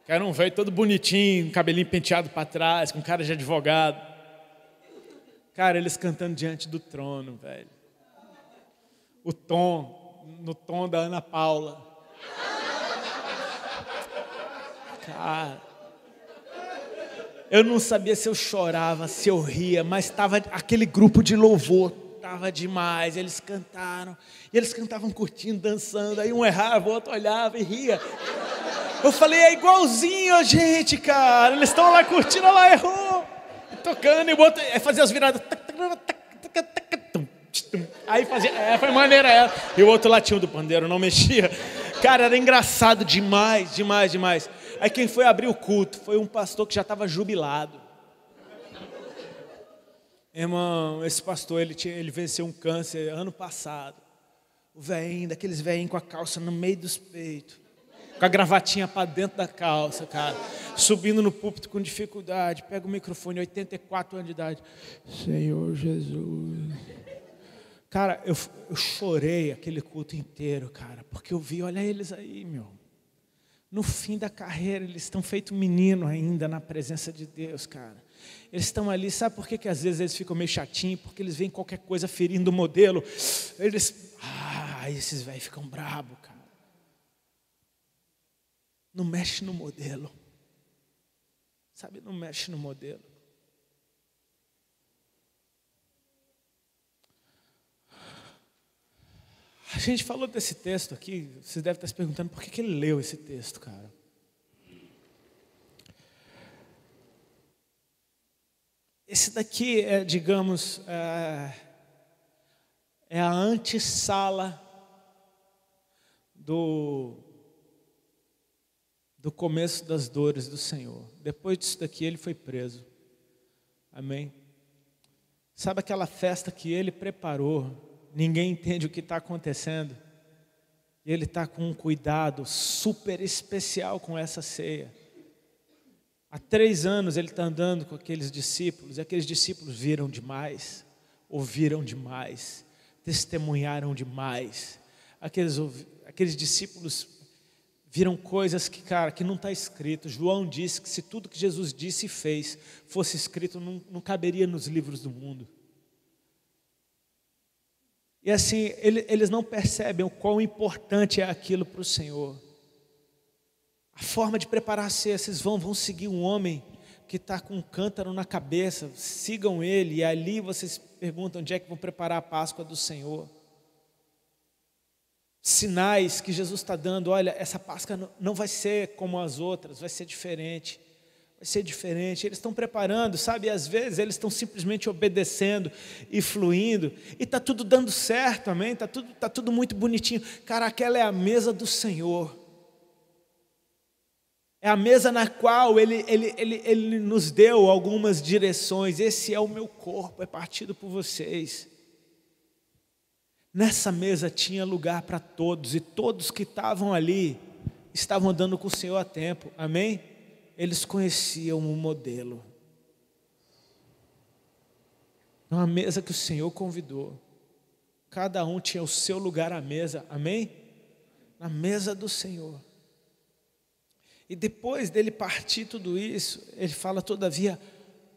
que era um velho todo bonitinho, cabelinho penteado para trás, com cara de advogado. Cara, eles cantando diante do trono, velho. O tom, no tom da Ana Paula. Cara. Eu não sabia se eu chorava, se eu ria, mas estava aquele grupo de louvor cantava demais, eles cantaram, e eles cantavam curtindo, dançando, aí um errava, o outro olhava e ria. Eu falei, é igualzinho a gente, cara, eles estão lá curtindo, lá errou, tocando, e o outro é fazer as viradas. Aí fazia, é, foi maneira ela. E o outro latinho do pandeiro não mexia. Cara, era engraçado demais, demais, demais. Aí quem foi abrir o culto foi um pastor que já estava jubilado. Irmão, esse pastor, ele, tinha, ele venceu um câncer ano passado. O velhinho, daqueles velhinhos com a calça no meio dos peitos. Com a gravatinha para dentro da calça, cara. Subindo no púlpito com dificuldade. Pega o microfone, 84 anos de idade. Senhor Jesus. Cara, eu, eu chorei aquele culto inteiro, cara. Porque eu vi, olha eles aí, meu. No fim da carreira, eles estão feito menino ainda na presença de Deus, cara. Eles estão ali, sabe por que, que às vezes eles ficam meio chatinhos? Porque eles veem qualquer coisa ferindo o modelo. Eles, ah, esses velhos ficam brabo, cara. Não mexe no modelo. Sabe, não mexe no modelo. A gente falou desse texto aqui, vocês devem estar se perguntando por que, que ele leu esse texto, cara. Esse daqui é, digamos, é, é a antessala do, do começo das dores do Senhor. Depois disso daqui, ele foi preso. Amém? Sabe aquela festa que ele preparou? Ninguém entende o que está acontecendo. E ele está com um cuidado super especial com essa ceia. Há três anos ele está andando com aqueles discípulos, e aqueles discípulos viram demais, ouviram demais, testemunharam demais. Aqueles, aqueles discípulos viram coisas que, cara, que não está escrito. João disse que se tudo que Jesus disse e fez fosse escrito, não, não caberia nos livros do mundo. E assim, ele, eles não percebem o quão importante é aquilo para o Senhor. A forma de preparar a ceia, vocês vão, vão seguir um homem que está com um cântaro na cabeça, sigam ele, e ali vocês perguntam onde é que vão preparar a Páscoa do Senhor. Sinais que Jesus está dando, olha, essa Páscoa não vai ser como as outras, vai ser diferente vai ser diferente. Eles estão preparando, sabe? E às vezes eles estão simplesmente obedecendo e fluindo, e está tudo dando certo, amém? Está tudo, tá tudo muito bonitinho. Cara, aquela é a mesa do Senhor. É a mesa na qual ele, ele, ele, ele nos deu algumas direções. Esse é o meu corpo, é partido por vocês. Nessa mesa tinha lugar para todos, e todos que estavam ali estavam andando com o Senhor a tempo, amém? Eles conheciam o modelo. Uma mesa que o Senhor convidou, cada um tinha o seu lugar à mesa, amém? Na mesa do Senhor. E depois dele partir tudo isso, ele fala: todavia,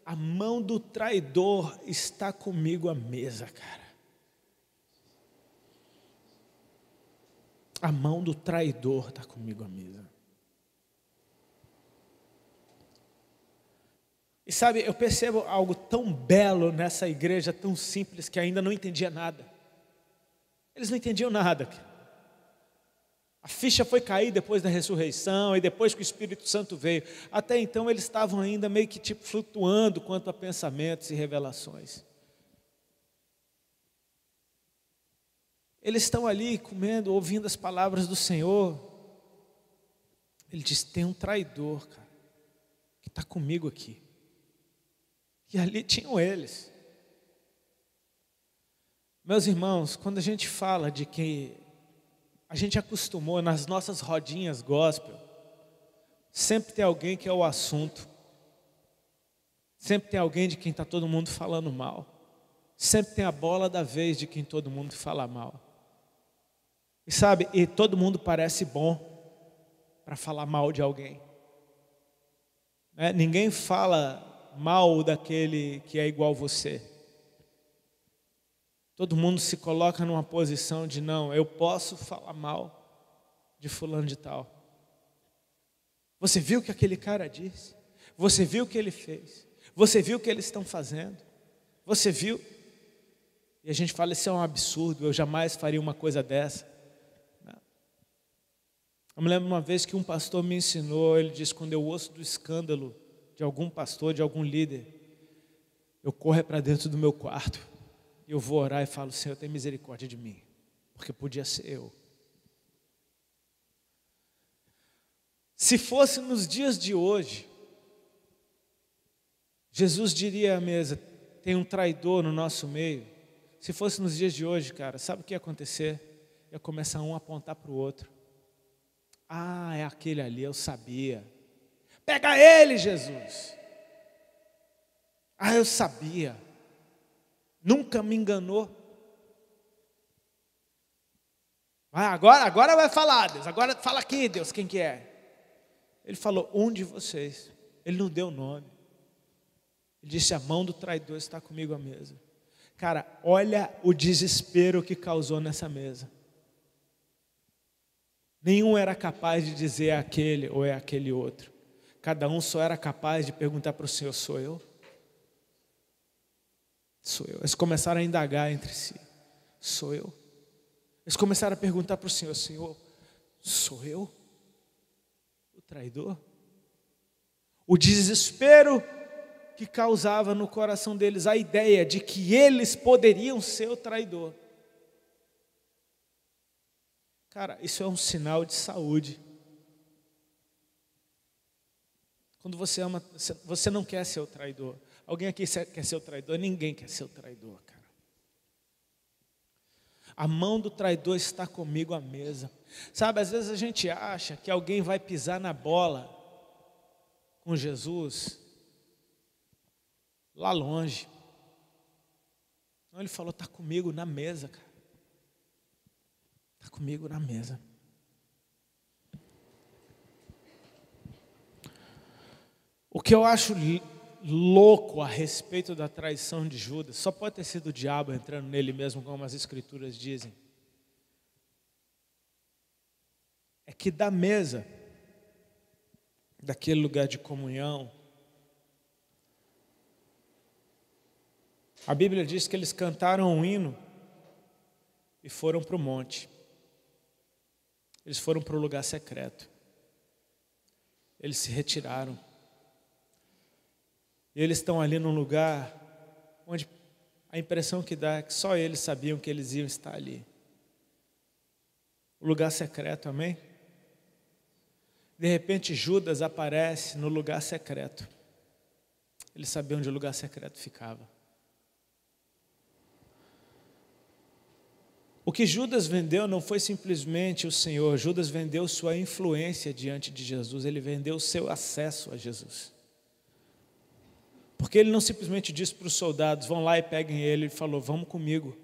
a mão do traidor está comigo à mesa, cara. A mão do traidor está comigo à mesa. E sabe, eu percebo algo tão belo nessa igreja tão simples que ainda não entendia nada. Eles não entendiam nada. Cara. A ficha foi cair depois da ressurreição e depois que o Espírito Santo veio. Até então eles estavam ainda meio que tipo flutuando quanto a pensamentos e revelações. Eles estão ali comendo, ouvindo as palavras do Senhor. Ele diz: tem um traidor, cara, que está comigo aqui. E ali tinham eles. Meus irmãos, quando a gente fala de quem a gente acostumou nas nossas rodinhas gospel, sempre tem alguém que é o assunto, sempre tem alguém de quem está todo mundo falando mal, sempre tem a bola da vez de quem todo mundo fala mal. E sabe, e todo mundo parece bom para falar mal de alguém. Né? Ninguém fala mal daquele que é igual você. Todo mundo se coloca numa posição de não, eu posso falar mal de fulano de tal. Você viu o que aquele cara disse? Você viu o que ele fez? Você viu o que eles estão fazendo? Você viu? E a gente fala, isso é um absurdo, eu jamais faria uma coisa dessa. Eu me lembro uma vez que um pastor me ensinou, ele disse, quando eu ouço do escândalo de algum pastor, de algum líder, eu corro é para dentro do meu quarto eu vou orar e falo, Senhor, tem misericórdia de mim, porque podia ser eu. Se fosse nos dias de hoje, Jesus diria à mesa: tem um traidor no nosso meio. Se fosse nos dias de hoje, cara, sabe o que ia acontecer? Ia começar um a apontar para o outro. Ah, é aquele ali, eu sabia. Pega ele, Jesus. Ah, eu sabia nunca me enganou. agora, agora vai falar, Deus. Agora fala aqui, é Deus, quem que é? Ele falou, um de vocês. Ele não deu nome. Ele disse, a mão do traidor está comigo à mesa. Cara, olha o desespero que causou nessa mesa. Nenhum era capaz de dizer é aquele ou é aquele outro. Cada um só era capaz de perguntar para o Senhor, sou eu? Sou eu. Eles começaram a indagar entre si. Sou eu. Eles começaram a perguntar para o Senhor: Senhor, sou eu? O traidor? O desespero que causava no coração deles a ideia de que eles poderiam ser o traidor. Cara, isso é um sinal de saúde. Quando você ama, você não quer ser o traidor. Alguém aqui quer ser o traidor? Ninguém quer ser o traidor, cara. A mão do traidor está comigo à mesa. Sabe, às vezes a gente acha que alguém vai pisar na bola com Jesus lá longe. Não, ele falou: está comigo na mesa, cara. Está comigo na mesa. O que eu acho louco a respeito da traição de Judas, só pode ter sido o diabo entrando nele mesmo, como as escrituras dizem. É que da mesa, daquele lugar de comunhão, a Bíblia diz que eles cantaram um hino e foram para o monte. Eles foram para o lugar secreto. Eles se retiraram eles estão ali num lugar onde a impressão que dá é que só eles sabiam que eles iam estar ali. O lugar secreto, amém? De repente, Judas aparece no lugar secreto. Ele sabia onde o lugar secreto ficava. O que Judas vendeu não foi simplesmente o Senhor, Judas vendeu sua influência diante de Jesus, ele vendeu seu acesso a Jesus. Porque ele não simplesmente disse para os soldados: vão lá e peguem ele. Ele falou: vamos comigo,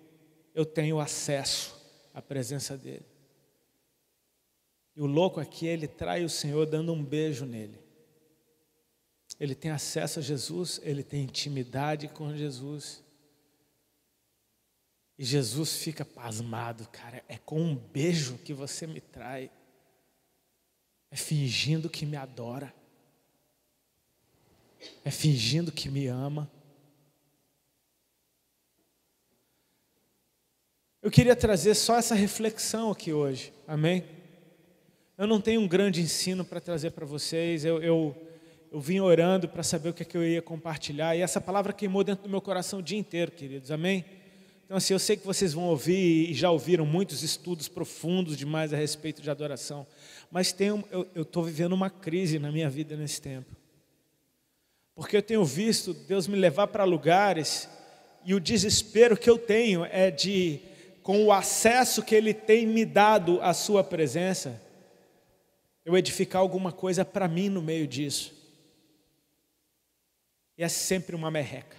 eu tenho acesso à presença dele. E o louco aqui, é ele trai o Senhor dando um beijo nele. Ele tem acesso a Jesus, ele tem intimidade com Jesus. E Jesus fica pasmado, cara. É com um beijo que você me trai. É fingindo que me adora é fingindo que me ama. Eu queria trazer só essa reflexão aqui hoje, amém? Eu não tenho um grande ensino para trazer para vocês, eu, eu, eu, vim orando para saber o que, é que eu ia compartilhar, e essa palavra queimou dentro do meu coração o dia inteiro, queridos, amém? Então, assim, eu sei que vocês vão ouvir e já ouviram muitos estudos profundos demais a respeito de adoração, mas tem, eu estou vivendo uma crise na minha vida nesse tempo. Porque eu tenho visto Deus me levar para lugares e o desespero que eu tenho é de, com o acesso que Ele tem me dado à Sua presença, eu edificar alguma coisa para mim no meio disso. E é sempre uma merreca.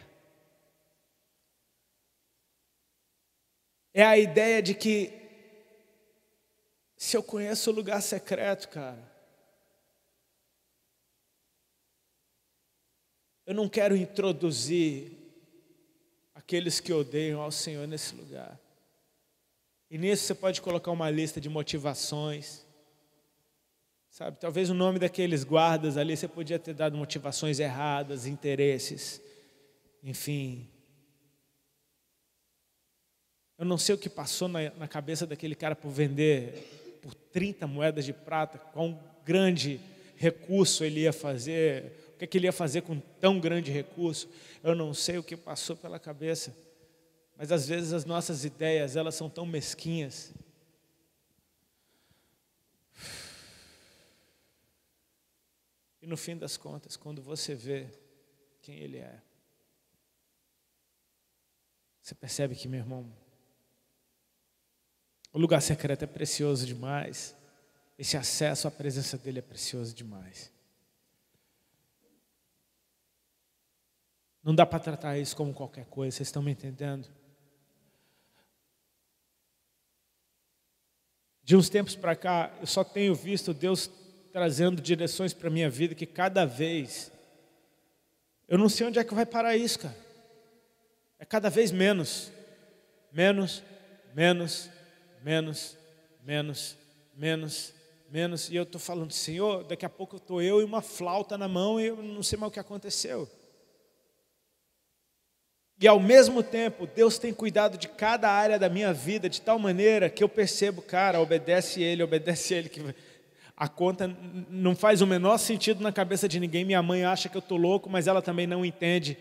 É a ideia de que, se eu conheço o lugar secreto, cara, Eu não quero introduzir aqueles que odeiam ao Senhor nesse lugar. E nisso você pode colocar uma lista de motivações. Sabe, talvez o nome daqueles guardas ali você podia ter dado motivações erradas, interesses, enfim. Eu não sei o que passou na, na cabeça daquele cara por vender por 30 moedas de prata, quão grande recurso ele ia fazer o que, é que ele ia fazer com tão grande recurso. Eu não sei o que passou pela cabeça. Mas às vezes as nossas ideias, elas são tão mesquinhas. E no fim das contas, quando você vê quem ele é, você percebe que, meu irmão, o lugar secreto é precioso demais. Esse acesso à presença dele é precioso demais. Não dá para tratar isso como qualquer coisa, vocês estão me entendendo? De uns tempos para cá, eu só tenho visto Deus trazendo direções para a minha vida que cada vez eu não sei onde é que vai parar isso, cara. É cada vez menos. Menos, menos, menos, menos, menos, menos. E eu estou falando, Senhor, daqui a pouco estou eu e uma flauta na mão e eu não sei mais o que aconteceu. E ao mesmo tempo, Deus tem cuidado de cada área da minha vida de tal maneira que eu percebo, cara, obedece ele, obedece ele que a conta não faz o menor sentido na cabeça de ninguém. Minha mãe acha que eu tô louco, mas ela também não entende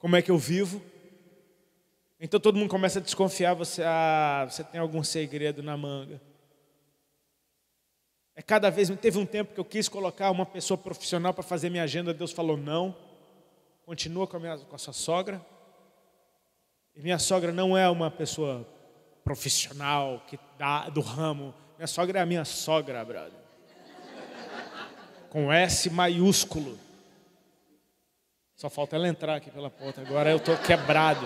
como é que eu vivo. Então todo mundo começa a desconfiar, você, ah, você tem algum segredo na manga. É cada vez, teve um tempo que eu quis colocar uma pessoa profissional para fazer minha agenda, Deus falou não. Continua com a, minha, com a sua sogra, e minha sogra não é uma pessoa profissional que dá do ramo. Minha sogra é a minha sogra, brother. Com S maiúsculo. Só falta ela entrar aqui pela porta. Agora eu tô quebrado.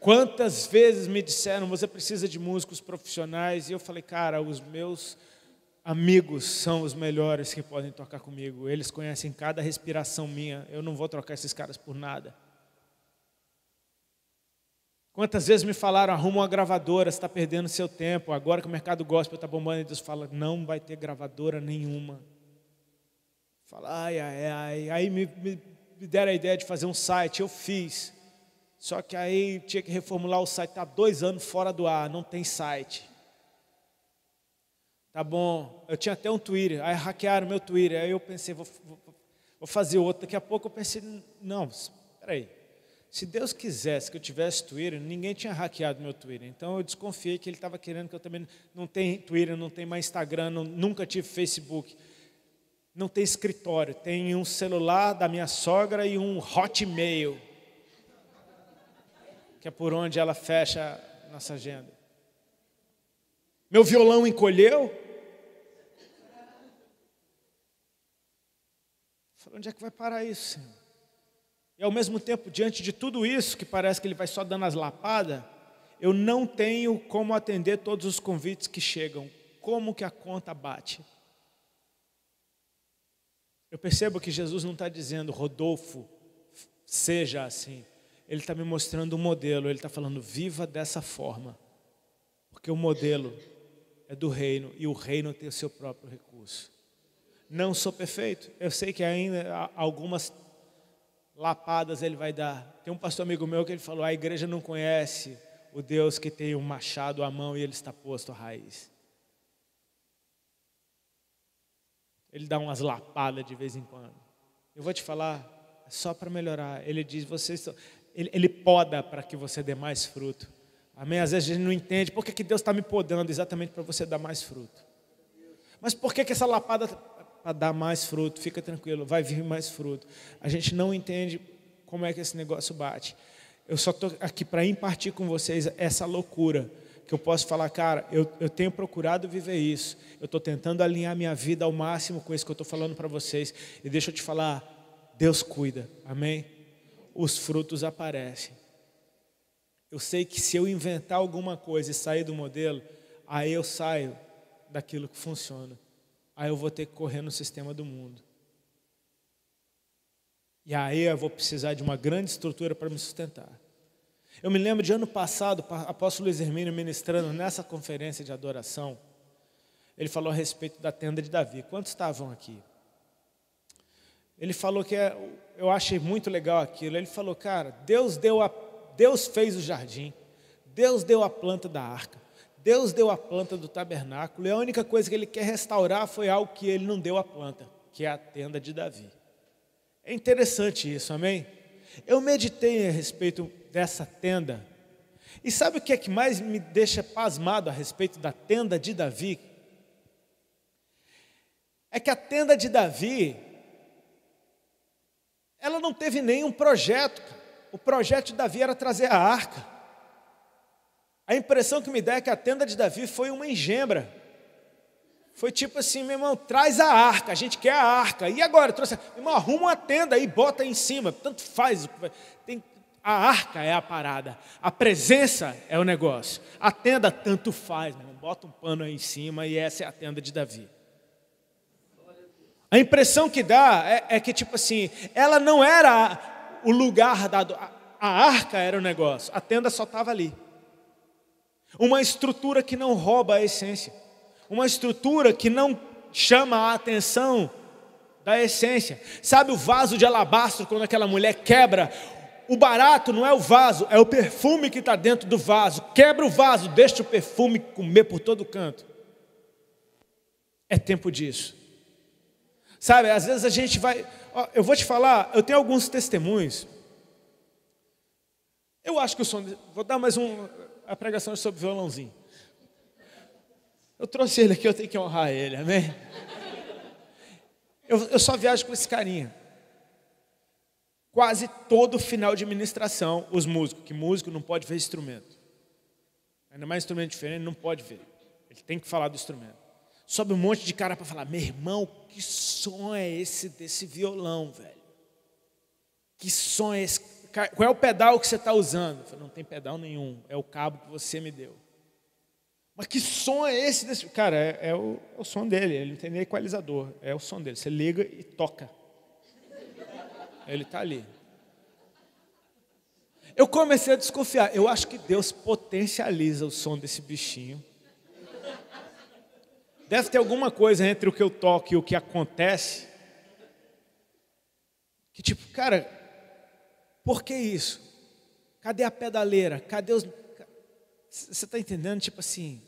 Quantas vezes me disseram, você precisa de músicos profissionais? E eu falei, cara, os meus amigos são os melhores que podem tocar comigo. Eles conhecem cada respiração minha. Eu não vou trocar esses caras por nada. Quantas vezes me falaram, arruma uma gravadora, você está perdendo seu tempo, agora que o mercado gospel está bombando, e Deus fala, não vai ter gravadora nenhuma. Fala, ai, ai, ai. Aí me, me, me deram a ideia de fazer um site, eu fiz. Só que aí tinha que reformular o site, está dois anos fora do ar, não tem site. Tá bom, eu tinha até um Twitter, aí hackearam meu Twitter, aí eu pensei, vou, vou, vou fazer outro. Daqui a pouco eu pensei, não, peraí. Se Deus quisesse que eu tivesse Twitter, ninguém tinha hackeado meu Twitter. Então eu desconfiei que ele estava querendo que eu também não tenha Twitter, não tenha mais Instagram, não, nunca tive Facebook. Não tem escritório, tem um celular da minha sogra e um hotmail, que é por onde ela fecha a nossa agenda. Meu violão encolheu? Falei, onde é que vai parar isso, Senhor? E ao mesmo tempo, diante de tudo isso, que parece que ele vai só dando as lapadas, eu não tenho como atender todos os convites que chegam. Como que a conta bate? Eu percebo que Jesus não está dizendo, Rodolfo, seja assim. Ele está me mostrando um modelo, ele está falando, viva dessa forma. Porque o modelo é do reino e o reino tem o seu próprio recurso. Não sou perfeito, eu sei que ainda algumas lapadas ele vai dar. Tem um pastor amigo meu que ele falou: a igreja não conhece o Deus que tem o um machado à mão e ele está posto à raiz. Ele dá umas lapadas de vez em quando. Eu vou te falar, é só para melhorar. Ele diz: vocês, ele, ele poda para que você dê mais fruto. Amém? Às vezes a gente não entende por que, que Deus está me podando exatamente para você dar mais fruto. Mas por que, que essa lapada para dar mais fruto? Fica tranquilo, vai vir mais fruto. A gente não entende como é que esse negócio bate. Eu só estou aqui para impartir com vocês essa loucura que eu posso falar, cara, eu, eu tenho procurado viver isso, eu estou tentando alinhar minha vida ao máximo com isso que eu estou falando para vocês, e deixa eu te falar, Deus cuida, amém? Os frutos aparecem. Eu sei que se eu inventar alguma coisa e sair do modelo, aí eu saio daquilo que funciona. Aí eu vou ter que correr no sistema do mundo. E aí eu vou precisar de uma grande estrutura para me sustentar. Eu me lembro de ano passado, o apóstolo Luiz Hermínio ministrando nessa conferência de adoração, ele falou a respeito da tenda de Davi. Quantos estavam aqui? Ele falou que é, eu achei muito legal aquilo. Ele falou, cara, Deus deu a Deus fez o jardim, Deus deu a planta da arca, Deus deu a planta do tabernáculo, e a única coisa que ele quer restaurar foi algo que ele não deu a planta, que é a tenda de Davi. É interessante isso, amém? Eu meditei a respeito dessa tenda, e sabe o que é que mais me deixa pasmado a respeito da tenda de Davi? É que a tenda de Davi, ela não teve nenhum projeto, o projeto de Davi era trazer a arca. A impressão que me dá é que a tenda de Davi foi uma engembra. Foi tipo assim, meu irmão, traz a arca, a gente quer a arca. E agora? Trouxe, meu irmão, arruma uma tenda e bota aí em cima. Tanto faz. Tem, a arca é a parada. A presença é o negócio. A tenda tanto faz, meu irmão. Bota um pano aí em cima e essa é a tenda de Davi. A impressão que dá é, é que, tipo assim, ela não era o lugar dado. A arca era o negócio, a tenda só estava ali. Uma estrutura que não rouba a essência. Uma estrutura que não chama a atenção da essência. Sabe o vaso de alabastro, quando aquela mulher quebra? O barato não é o vaso, é o perfume que está dentro do vaso. Quebra o vaso, deixa o perfume comer por todo canto. É tempo disso. Sabe, às vezes a gente vai eu vou te falar, eu tenho alguns testemunhos. Eu acho que o som. Vou dar mais um, a pregação sobre violãozinho. Eu trouxe ele aqui, eu tenho que honrar ele, amém? Eu, eu só viajo com esse carinha. Quase todo final de ministração, os músicos, que músico não pode ver instrumento. Ainda mais instrumento diferente, não pode ver. Ele tem que falar do instrumento sobe um monte de cara para falar: meu irmão, que som é esse desse violão, velho? Que som é esse? Qual é o pedal que você está usando? Eu falei, não tem pedal nenhum, é o cabo que você me deu. Mas que som é esse desse? Cara, é, é, o, é o, som dele, ele não tem nem equalizador, é o som dele. Você liga e toca. Ele está ali. Eu comecei a desconfiar. Eu acho que Deus potencializa o som desse bichinho Deve ter alguma coisa entre o que eu toco e o que acontece. Que tipo, cara, por que isso? Cadê a pedaleira? Cadê os. Você está entendendo? Tipo assim,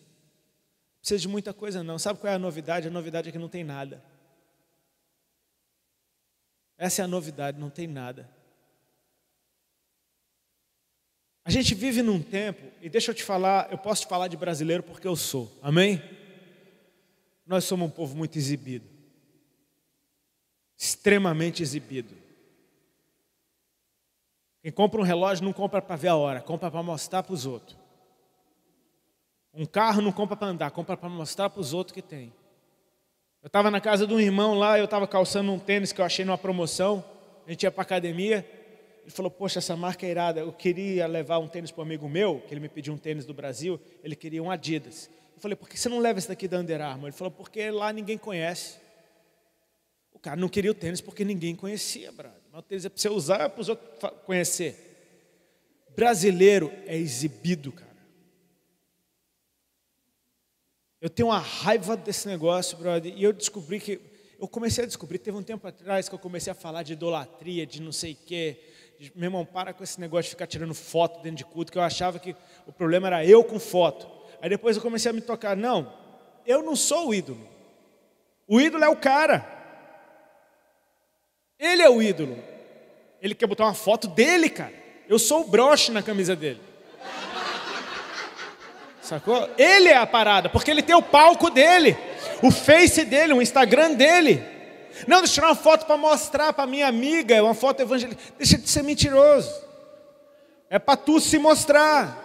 precisa de muita coisa não. Sabe qual é a novidade? A novidade é que não tem nada. Essa é a novidade, não tem nada. A gente vive num tempo, e deixa eu te falar, eu posso te falar de brasileiro porque eu sou, amém? Nós somos um povo muito exibido, extremamente exibido. Quem compra um relógio não compra para ver a hora, compra para mostrar para os outros. Um carro não compra para andar, compra para mostrar para os outros que tem. Eu estava na casa de um irmão lá, eu estava calçando um tênis que eu achei numa promoção, a gente ia para academia. Ele falou: Poxa, essa marca é irada. Eu queria levar um tênis para um amigo meu, que ele me pediu um tênis do Brasil, ele queria um Adidas falei, por que você não leva esse daqui da Under Armour? Ele falou, porque lá ninguém conhece. O cara não queria o tênis porque ninguém conhecia, brother. Mas o tênis é para você usar, é para os outros conhecer. Brasileiro é exibido, cara. Eu tenho uma raiva desse negócio, brother. E eu descobri que. Eu comecei a descobrir, teve um tempo atrás que eu comecei a falar de idolatria, de não sei o quê. De, meu irmão, para com esse negócio de ficar tirando foto dentro de culto, que eu achava que o problema era eu com foto. Aí depois eu comecei a me tocar: não, eu não sou o ídolo. O ídolo é o cara. Ele é o ídolo. Ele quer botar uma foto dele, cara. Eu sou o broche na camisa dele. Sacou? Ele é a parada, porque ele tem o palco dele, o Face dele, o Instagram dele. Não, deixa eu tirar uma foto para mostrar para minha amiga, uma foto evangélica. Deixa de ser mentiroso. É para tu se mostrar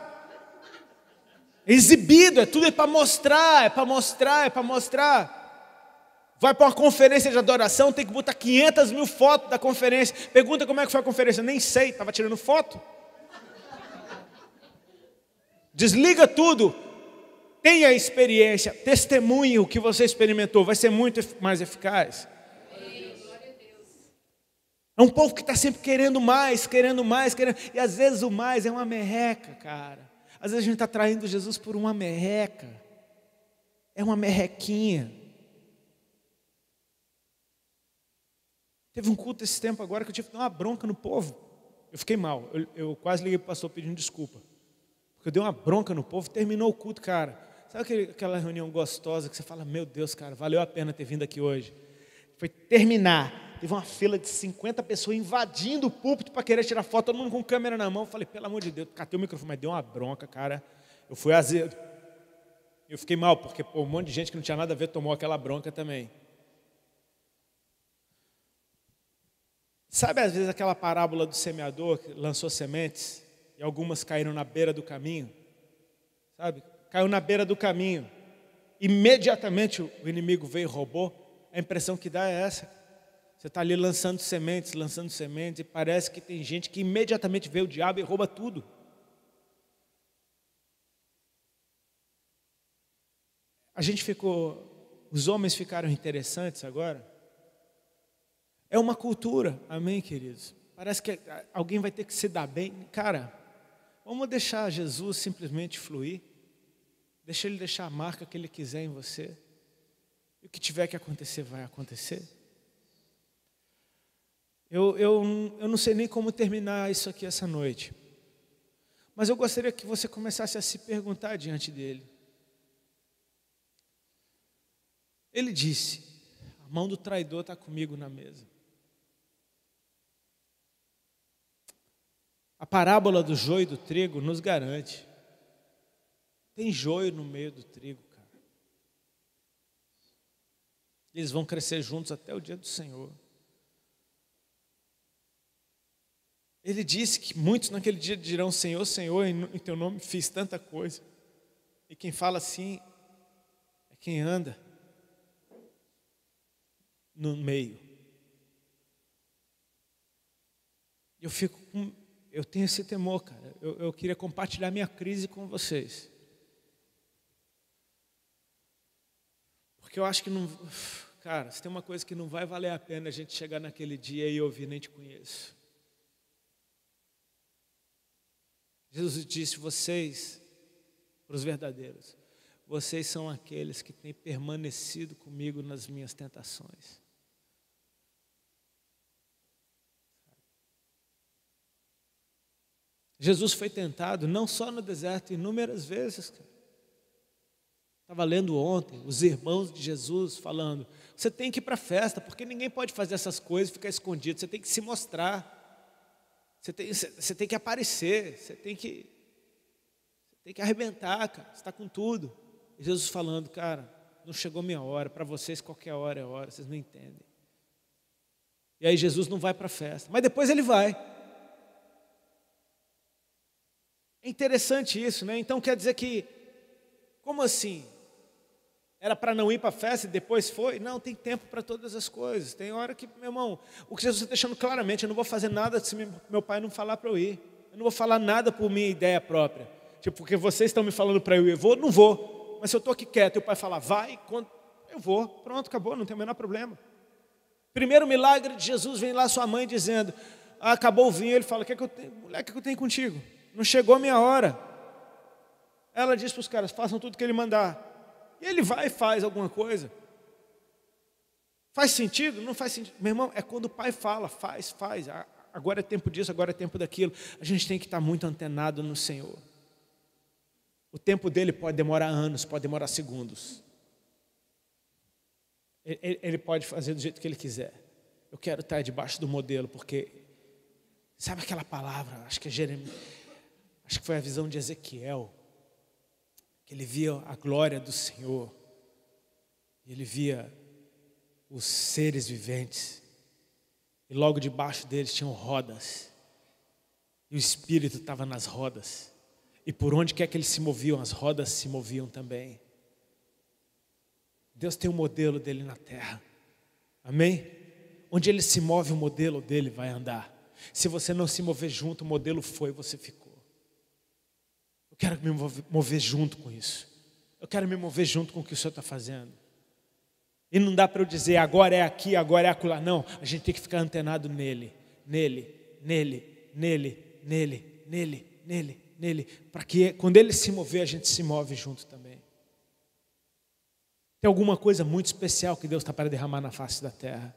exibido, é tudo é para mostrar, é para mostrar, é para mostrar. Vai para uma conferência de adoração, tem que botar 500 mil fotos da conferência. Pergunta como é que foi a conferência, nem sei, estava tirando foto. Desliga tudo, tenha experiência, testemunhe o que você experimentou, vai ser muito mais eficaz. É um povo que está sempre querendo mais, querendo mais, querendo. E às vezes o mais é uma merreca, cara. Às vezes a gente está traindo Jesus por uma merreca, é uma merrequinha. Teve um culto esse tempo agora que eu tive que dar uma bronca no povo. Eu fiquei mal, eu, eu quase liguei para o pastor pedindo desculpa. Porque eu dei uma bronca no povo, terminou o culto, cara. Sabe aquele, aquela reunião gostosa que você fala, meu Deus, cara, valeu a pena ter vindo aqui hoje? Foi terminar. Teve uma fila de 50 pessoas invadindo o púlpito para querer tirar foto, todo mundo com câmera na mão. Eu falei, pelo amor de Deus, catei o microfone, mas deu uma bronca, cara. Eu fui azedo. Eu fiquei mal, porque pô, um monte de gente que não tinha nada a ver tomou aquela bronca também. Sabe às vezes aquela parábola do semeador que lançou sementes e algumas caíram na beira do caminho? Sabe? Caiu na beira do caminho. Imediatamente o inimigo veio e roubou. A impressão que dá é essa. Você está ali lançando sementes, lançando sementes, e parece que tem gente que imediatamente vê o diabo e rouba tudo. A gente ficou, os homens ficaram interessantes agora. É uma cultura, amém, queridos? Parece que alguém vai ter que se dar bem. Cara, vamos deixar Jesus simplesmente fluir. Deixa ele deixar a marca que ele quiser em você. E o que tiver que acontecer, vai acontecer. Eu, eu, eu não sei nem como terminar isso aqui essa noite. Mas eu gostaria que você começasse a se perguntar diante dele. Ele disse: A mão do traidor está comigo na mesa. A parábola do joio e do trigo nos garante. Tem joio no meio do trigo, cara. Eles vão crescer juntos até o dia do Senhor. Ele disse que muitos naquele dia dirão: Senhor, Senhor, em teu nome fiz tanta coisa. E quem fala assim é quem anda no meio. Eu fico com, eu tenho esse temor, cara. Eu, eu queria compartilhar minha crise com vocês. Porque eu acho que não, cara, se tem uma coisa que não vai valer a pena a gente chegar naquele dia e ouvir, nem te conheço. Jesus disse: Vocês, para os verdadeiros, vocês são aqueles que têm permanecido comigo nas minhas tentações. Jesus foi tentado não só no deserto, inúmeras vezes. Estava lendo ontem os irmãos de Jesus falando: você tem que ir para a festa, porque ninguém pode fazer essas coisas e ficar escondido, você tem que se mostrar. Você tem, você tem que aparecer, você tem que, você tem que arrebentar, cara. Você está com tudo. E Jesus falando, cara, não chegou minha hora. Para vocês qualquer hora é hora. Vocês não entendem. E aí Jesus não vai para a festa, mas depois ele vai. É interessante isso, né? Então quer dizer que, como assim? era para não ir para a festa e depois foi. Não, tem tempo para todas as coisas. Tem hora que, meu irmão, o que Jesus está deixando claramente, eu não vou fazer nada se meu pai não falar para eu ir. Eu não vou falar nada por minha ideia própria. Tipo, porque vocês estão me falando para eu ir, eu vou, não vou. Mas se eu estou aqui quieto e o pai falar, vai, quando, eu vou. Pronto, acabou, não tem o menor problema. Primeiro milagre de Jesus, vem lá sua mãe dizendo, ah, acabou o vinho, ele fala, que é que eu tenho? moleque, o que eu tenho contigo? Não chegou a minha hora. Ela diz para os caras, façam tudo que ele mandar. E ele vai e faz alguma coisa. Faz sentido? Não faz sentido. Meu irmão, é quando o pai fala, faz, faz. Agora é tempo disso, agora é tempo daquilo. A gente tem que estar muito antenado no Senhor. O tempo dele pode demorar anos, pode demorar segundos. Ele pode fazer do jeito que ele quiser. Eu quero estar debaixo do modelo, porque sabe aquela palavra? Acho que é Jeremias, acho que foi a visão de Ezequiel que ele via a glória do Senhor, ele via os seres viventes, e logo debaixo deles tinham rodas, e o Espírito estava nas rodas, e por onde quer que eles se moviam, as rodas se moviam também. Deus tem um modelo dele na terra, amém? Onde ele se move, o modelo dele vai andar. Se você não se mover junto, o modelo foi, você ficou. Eu quero me mover junto com isso. Eu quero me mover junto com o que o Senhor está fazendo. E não dá para eu dizer agora é aqui, agora é acolá. Não, a gente tem que ficar antenado nele, nele, nele, nele, nele, nele, nele, nele. Para que quando ele se mover, a gente se move junto também. Tem alguma coisa muito especial que Deus está para derramar na face da terra.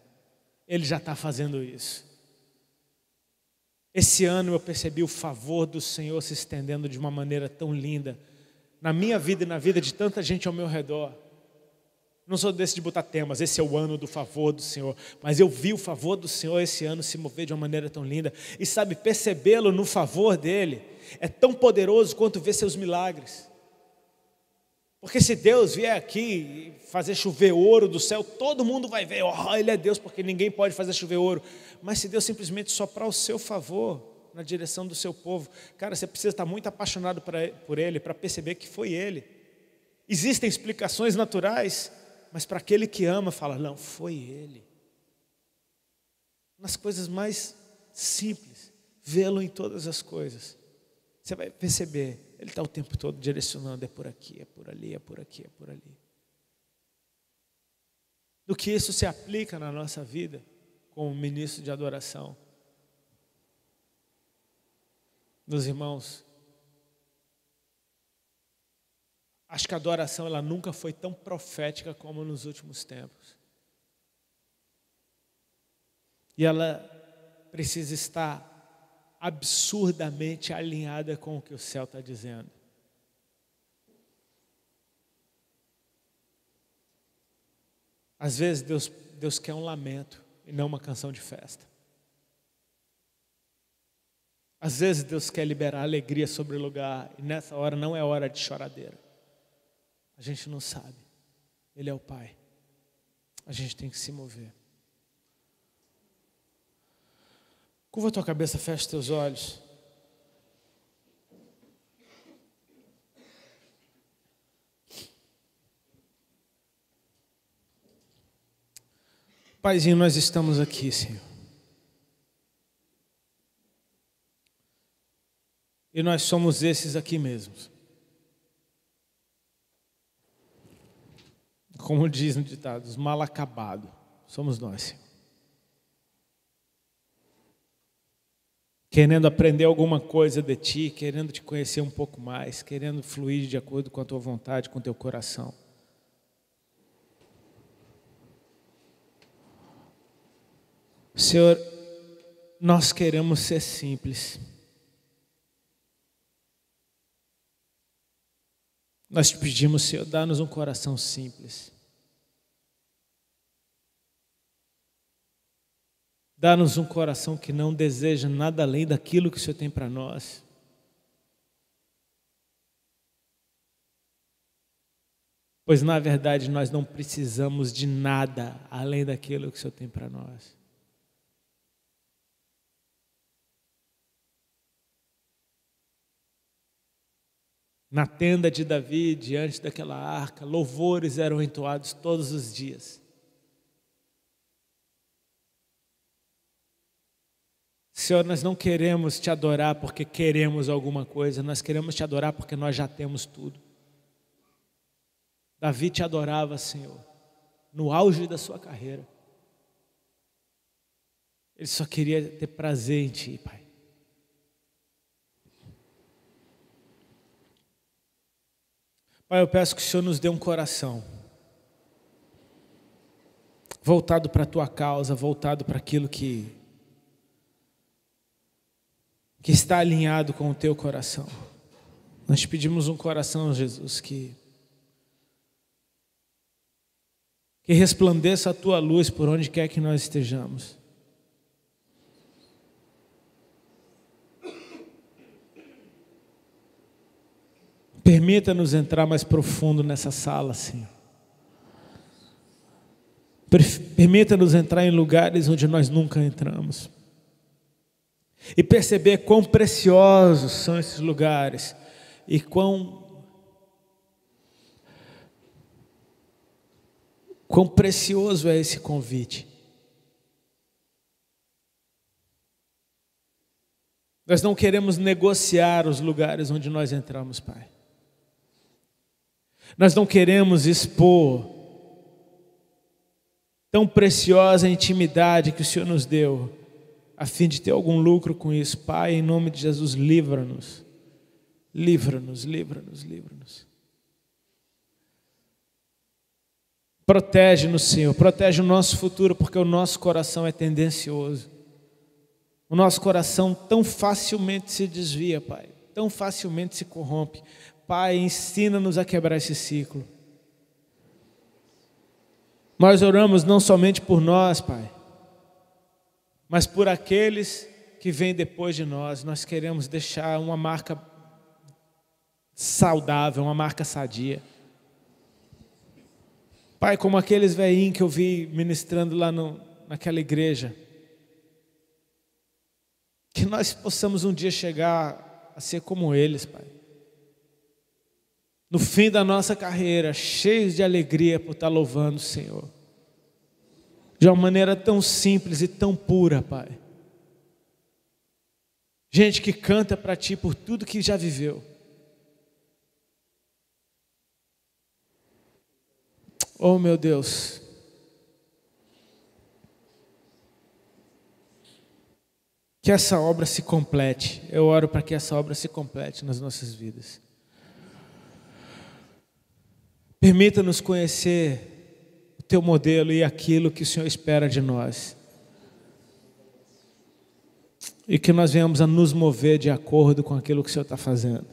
Ele já está fazendo isso. Esse ano eu percebi o favor do Senhor se estendendo de uma maneira tão linda na minha vida e na vida de tanta gente ao meu redor. Não sou desse de botar temas, esse é o ano do favor do Senhor, mas eu vi o favor do Senhor esse ano se mover de uma maneira tão linda, e sabe, percebê-lo no favor dele é tão poderoso quanto ver seus milagres. Porque se Deus vier aqui fazer chover ouro do céu, todo mundo vai ver, oh, ele é Deus, porque ninguém pode fazer chover ouro. Mas se Deus simplesmente soprar o seu favor na direção do seu povo, cara, você precisa estar muito apaixonado por ele para perceber que foi ele. Existem explicações naturais, mas para aquele que ama, fala, não, foi ele. Nas coisas mais simples, vê-lo em todas as coisas. Você vai perceber ele está o tempo todo direcionando: é por aqui, é por ali, é por aqui, é por ali. Do que isso se aplica na nossa vida como ministro de adoração? Meus irmãos, acho que a adoração ela nunca foi tão profética como nos últimos tempos. E ela precisa estar absurdamente alinhada com o que o céu está dizendo. Às vezes Deus, Deus quer um lamento e não uma canção de festa. Às vezes Deus quer liberar alegria sobre o lugar e nessa hora não é hora de choradeira. A gente não sabe. Ele é o Pai. A gente tem que se mover. Curva a tua cabeça, fecha teus olhos. Paizinho, nós estamos aqui, Senhor. E nós somos esses aqui mesmos. Como diz no ditado, os mal acabados. Somos nós, Senhor. querendo aprender alguma coisa de ti, querendo te conhecer um pouco mais, querendo fluir de acordo com a tua vontade, com o teu coração. Senhor, nós queremos ser simples. Nós te pedimos, Senhor, dá-nos um coração simples. Dá-nos um coração que não deseja nada além daquilo que o Senhor tem para nós. Pois na verdade nós não precisamos de nada além daquilo que o Senhor tem para nós. Na tenda de Davi, diante daquela arca, louvores eram entoados todos os dias. Senhor, nós não queremos te adorar porque queremos alguma coisa, nós queremos te adorar porque nós já temos tudo. Davi te adorava, Senhor, no auge da sua carreira. Ele só queria ter prazer em Ti, Pai. Pai, eu peço que o Senhor nos dê um coração voltado para a Tua causa, voltado para aquilo que que está alinhado com o teu coração. Nós te pedimos um coração, Jesus, que que resplandeça a tua luz por onde quer que nós estejamos. Permita-nos entrar mais profundo nessa sala, Senhor. Permita-nos entrar em lugares onde nós nunca entramos e perceber quão preciosos são esses lugares e quão quão precioso é esse convite. Nós não queremos negociar os lugares onde nós entramos, Pai. Nós não queremos expor tão preciosa intimidade que o Senhor nos deu a fim de ter algum lucro com isso. Pai, em nome de Jesus, livra-nos. Livra-nos, livra-nos, livra-nos. Protege-nos, Senhor, protege o nosso futuro, porque o nosso coração é tendencioso. O nosso coração tão facilmente se desvia, Pai, tão facilmente se corrompe. Pai, ensina-nos a quebrar esse ciclo. Nós oramos não somente por nós, Pai, mas por aqueles que vêm depois de nós. Nós queremos deixar uma marca saudável, uma marca sadia. Pai, como aqueles veinhos que eu vi ministrando lá no, naquela igreja, que nós possamos um dia chegar a ser como eles, Pai. No fim da nossa carreira, cheios de alegria por estar louvando o Senhor de uma maneira tão simples e tão pura, Pai. Gente que canta para Ti por tudo que já viveu. Oh, meu Deus. Que essa obra se complete. Eu oro para que essa obra se complete nas nossas vidas. Permita-nos conhecer teu modelo e aquilo que o Senhor espera de nós. E que nós venhamos a nos mover de acordo com aquilo que o Senhor está fazendo.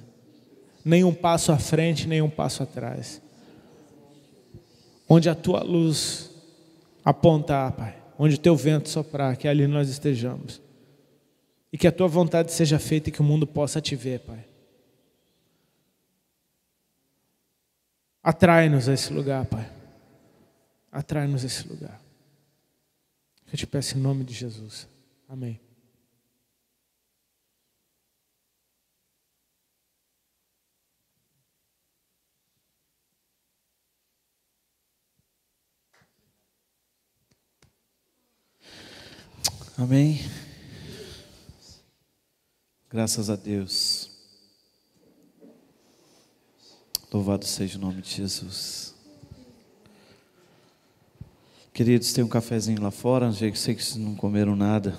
Nenhum passo à frente, nenhum passo atrás. Onde a tua luz apontar, ah, Pai, onde o teu vento soprar, que ali nós estejamos. E que a tua vontade seja feita e que o mundo possa te ver, Pai. Atrai-nos a esse lugar, Pai. Atrai-nos esse lugar. Eu te peço em nome de Jesus. Amém. Amém. Graças a Deus. Louvado seja o nome de Jesus. Queridos, tem um cafezinho lá fora, eu sei que vocês não comeram nada.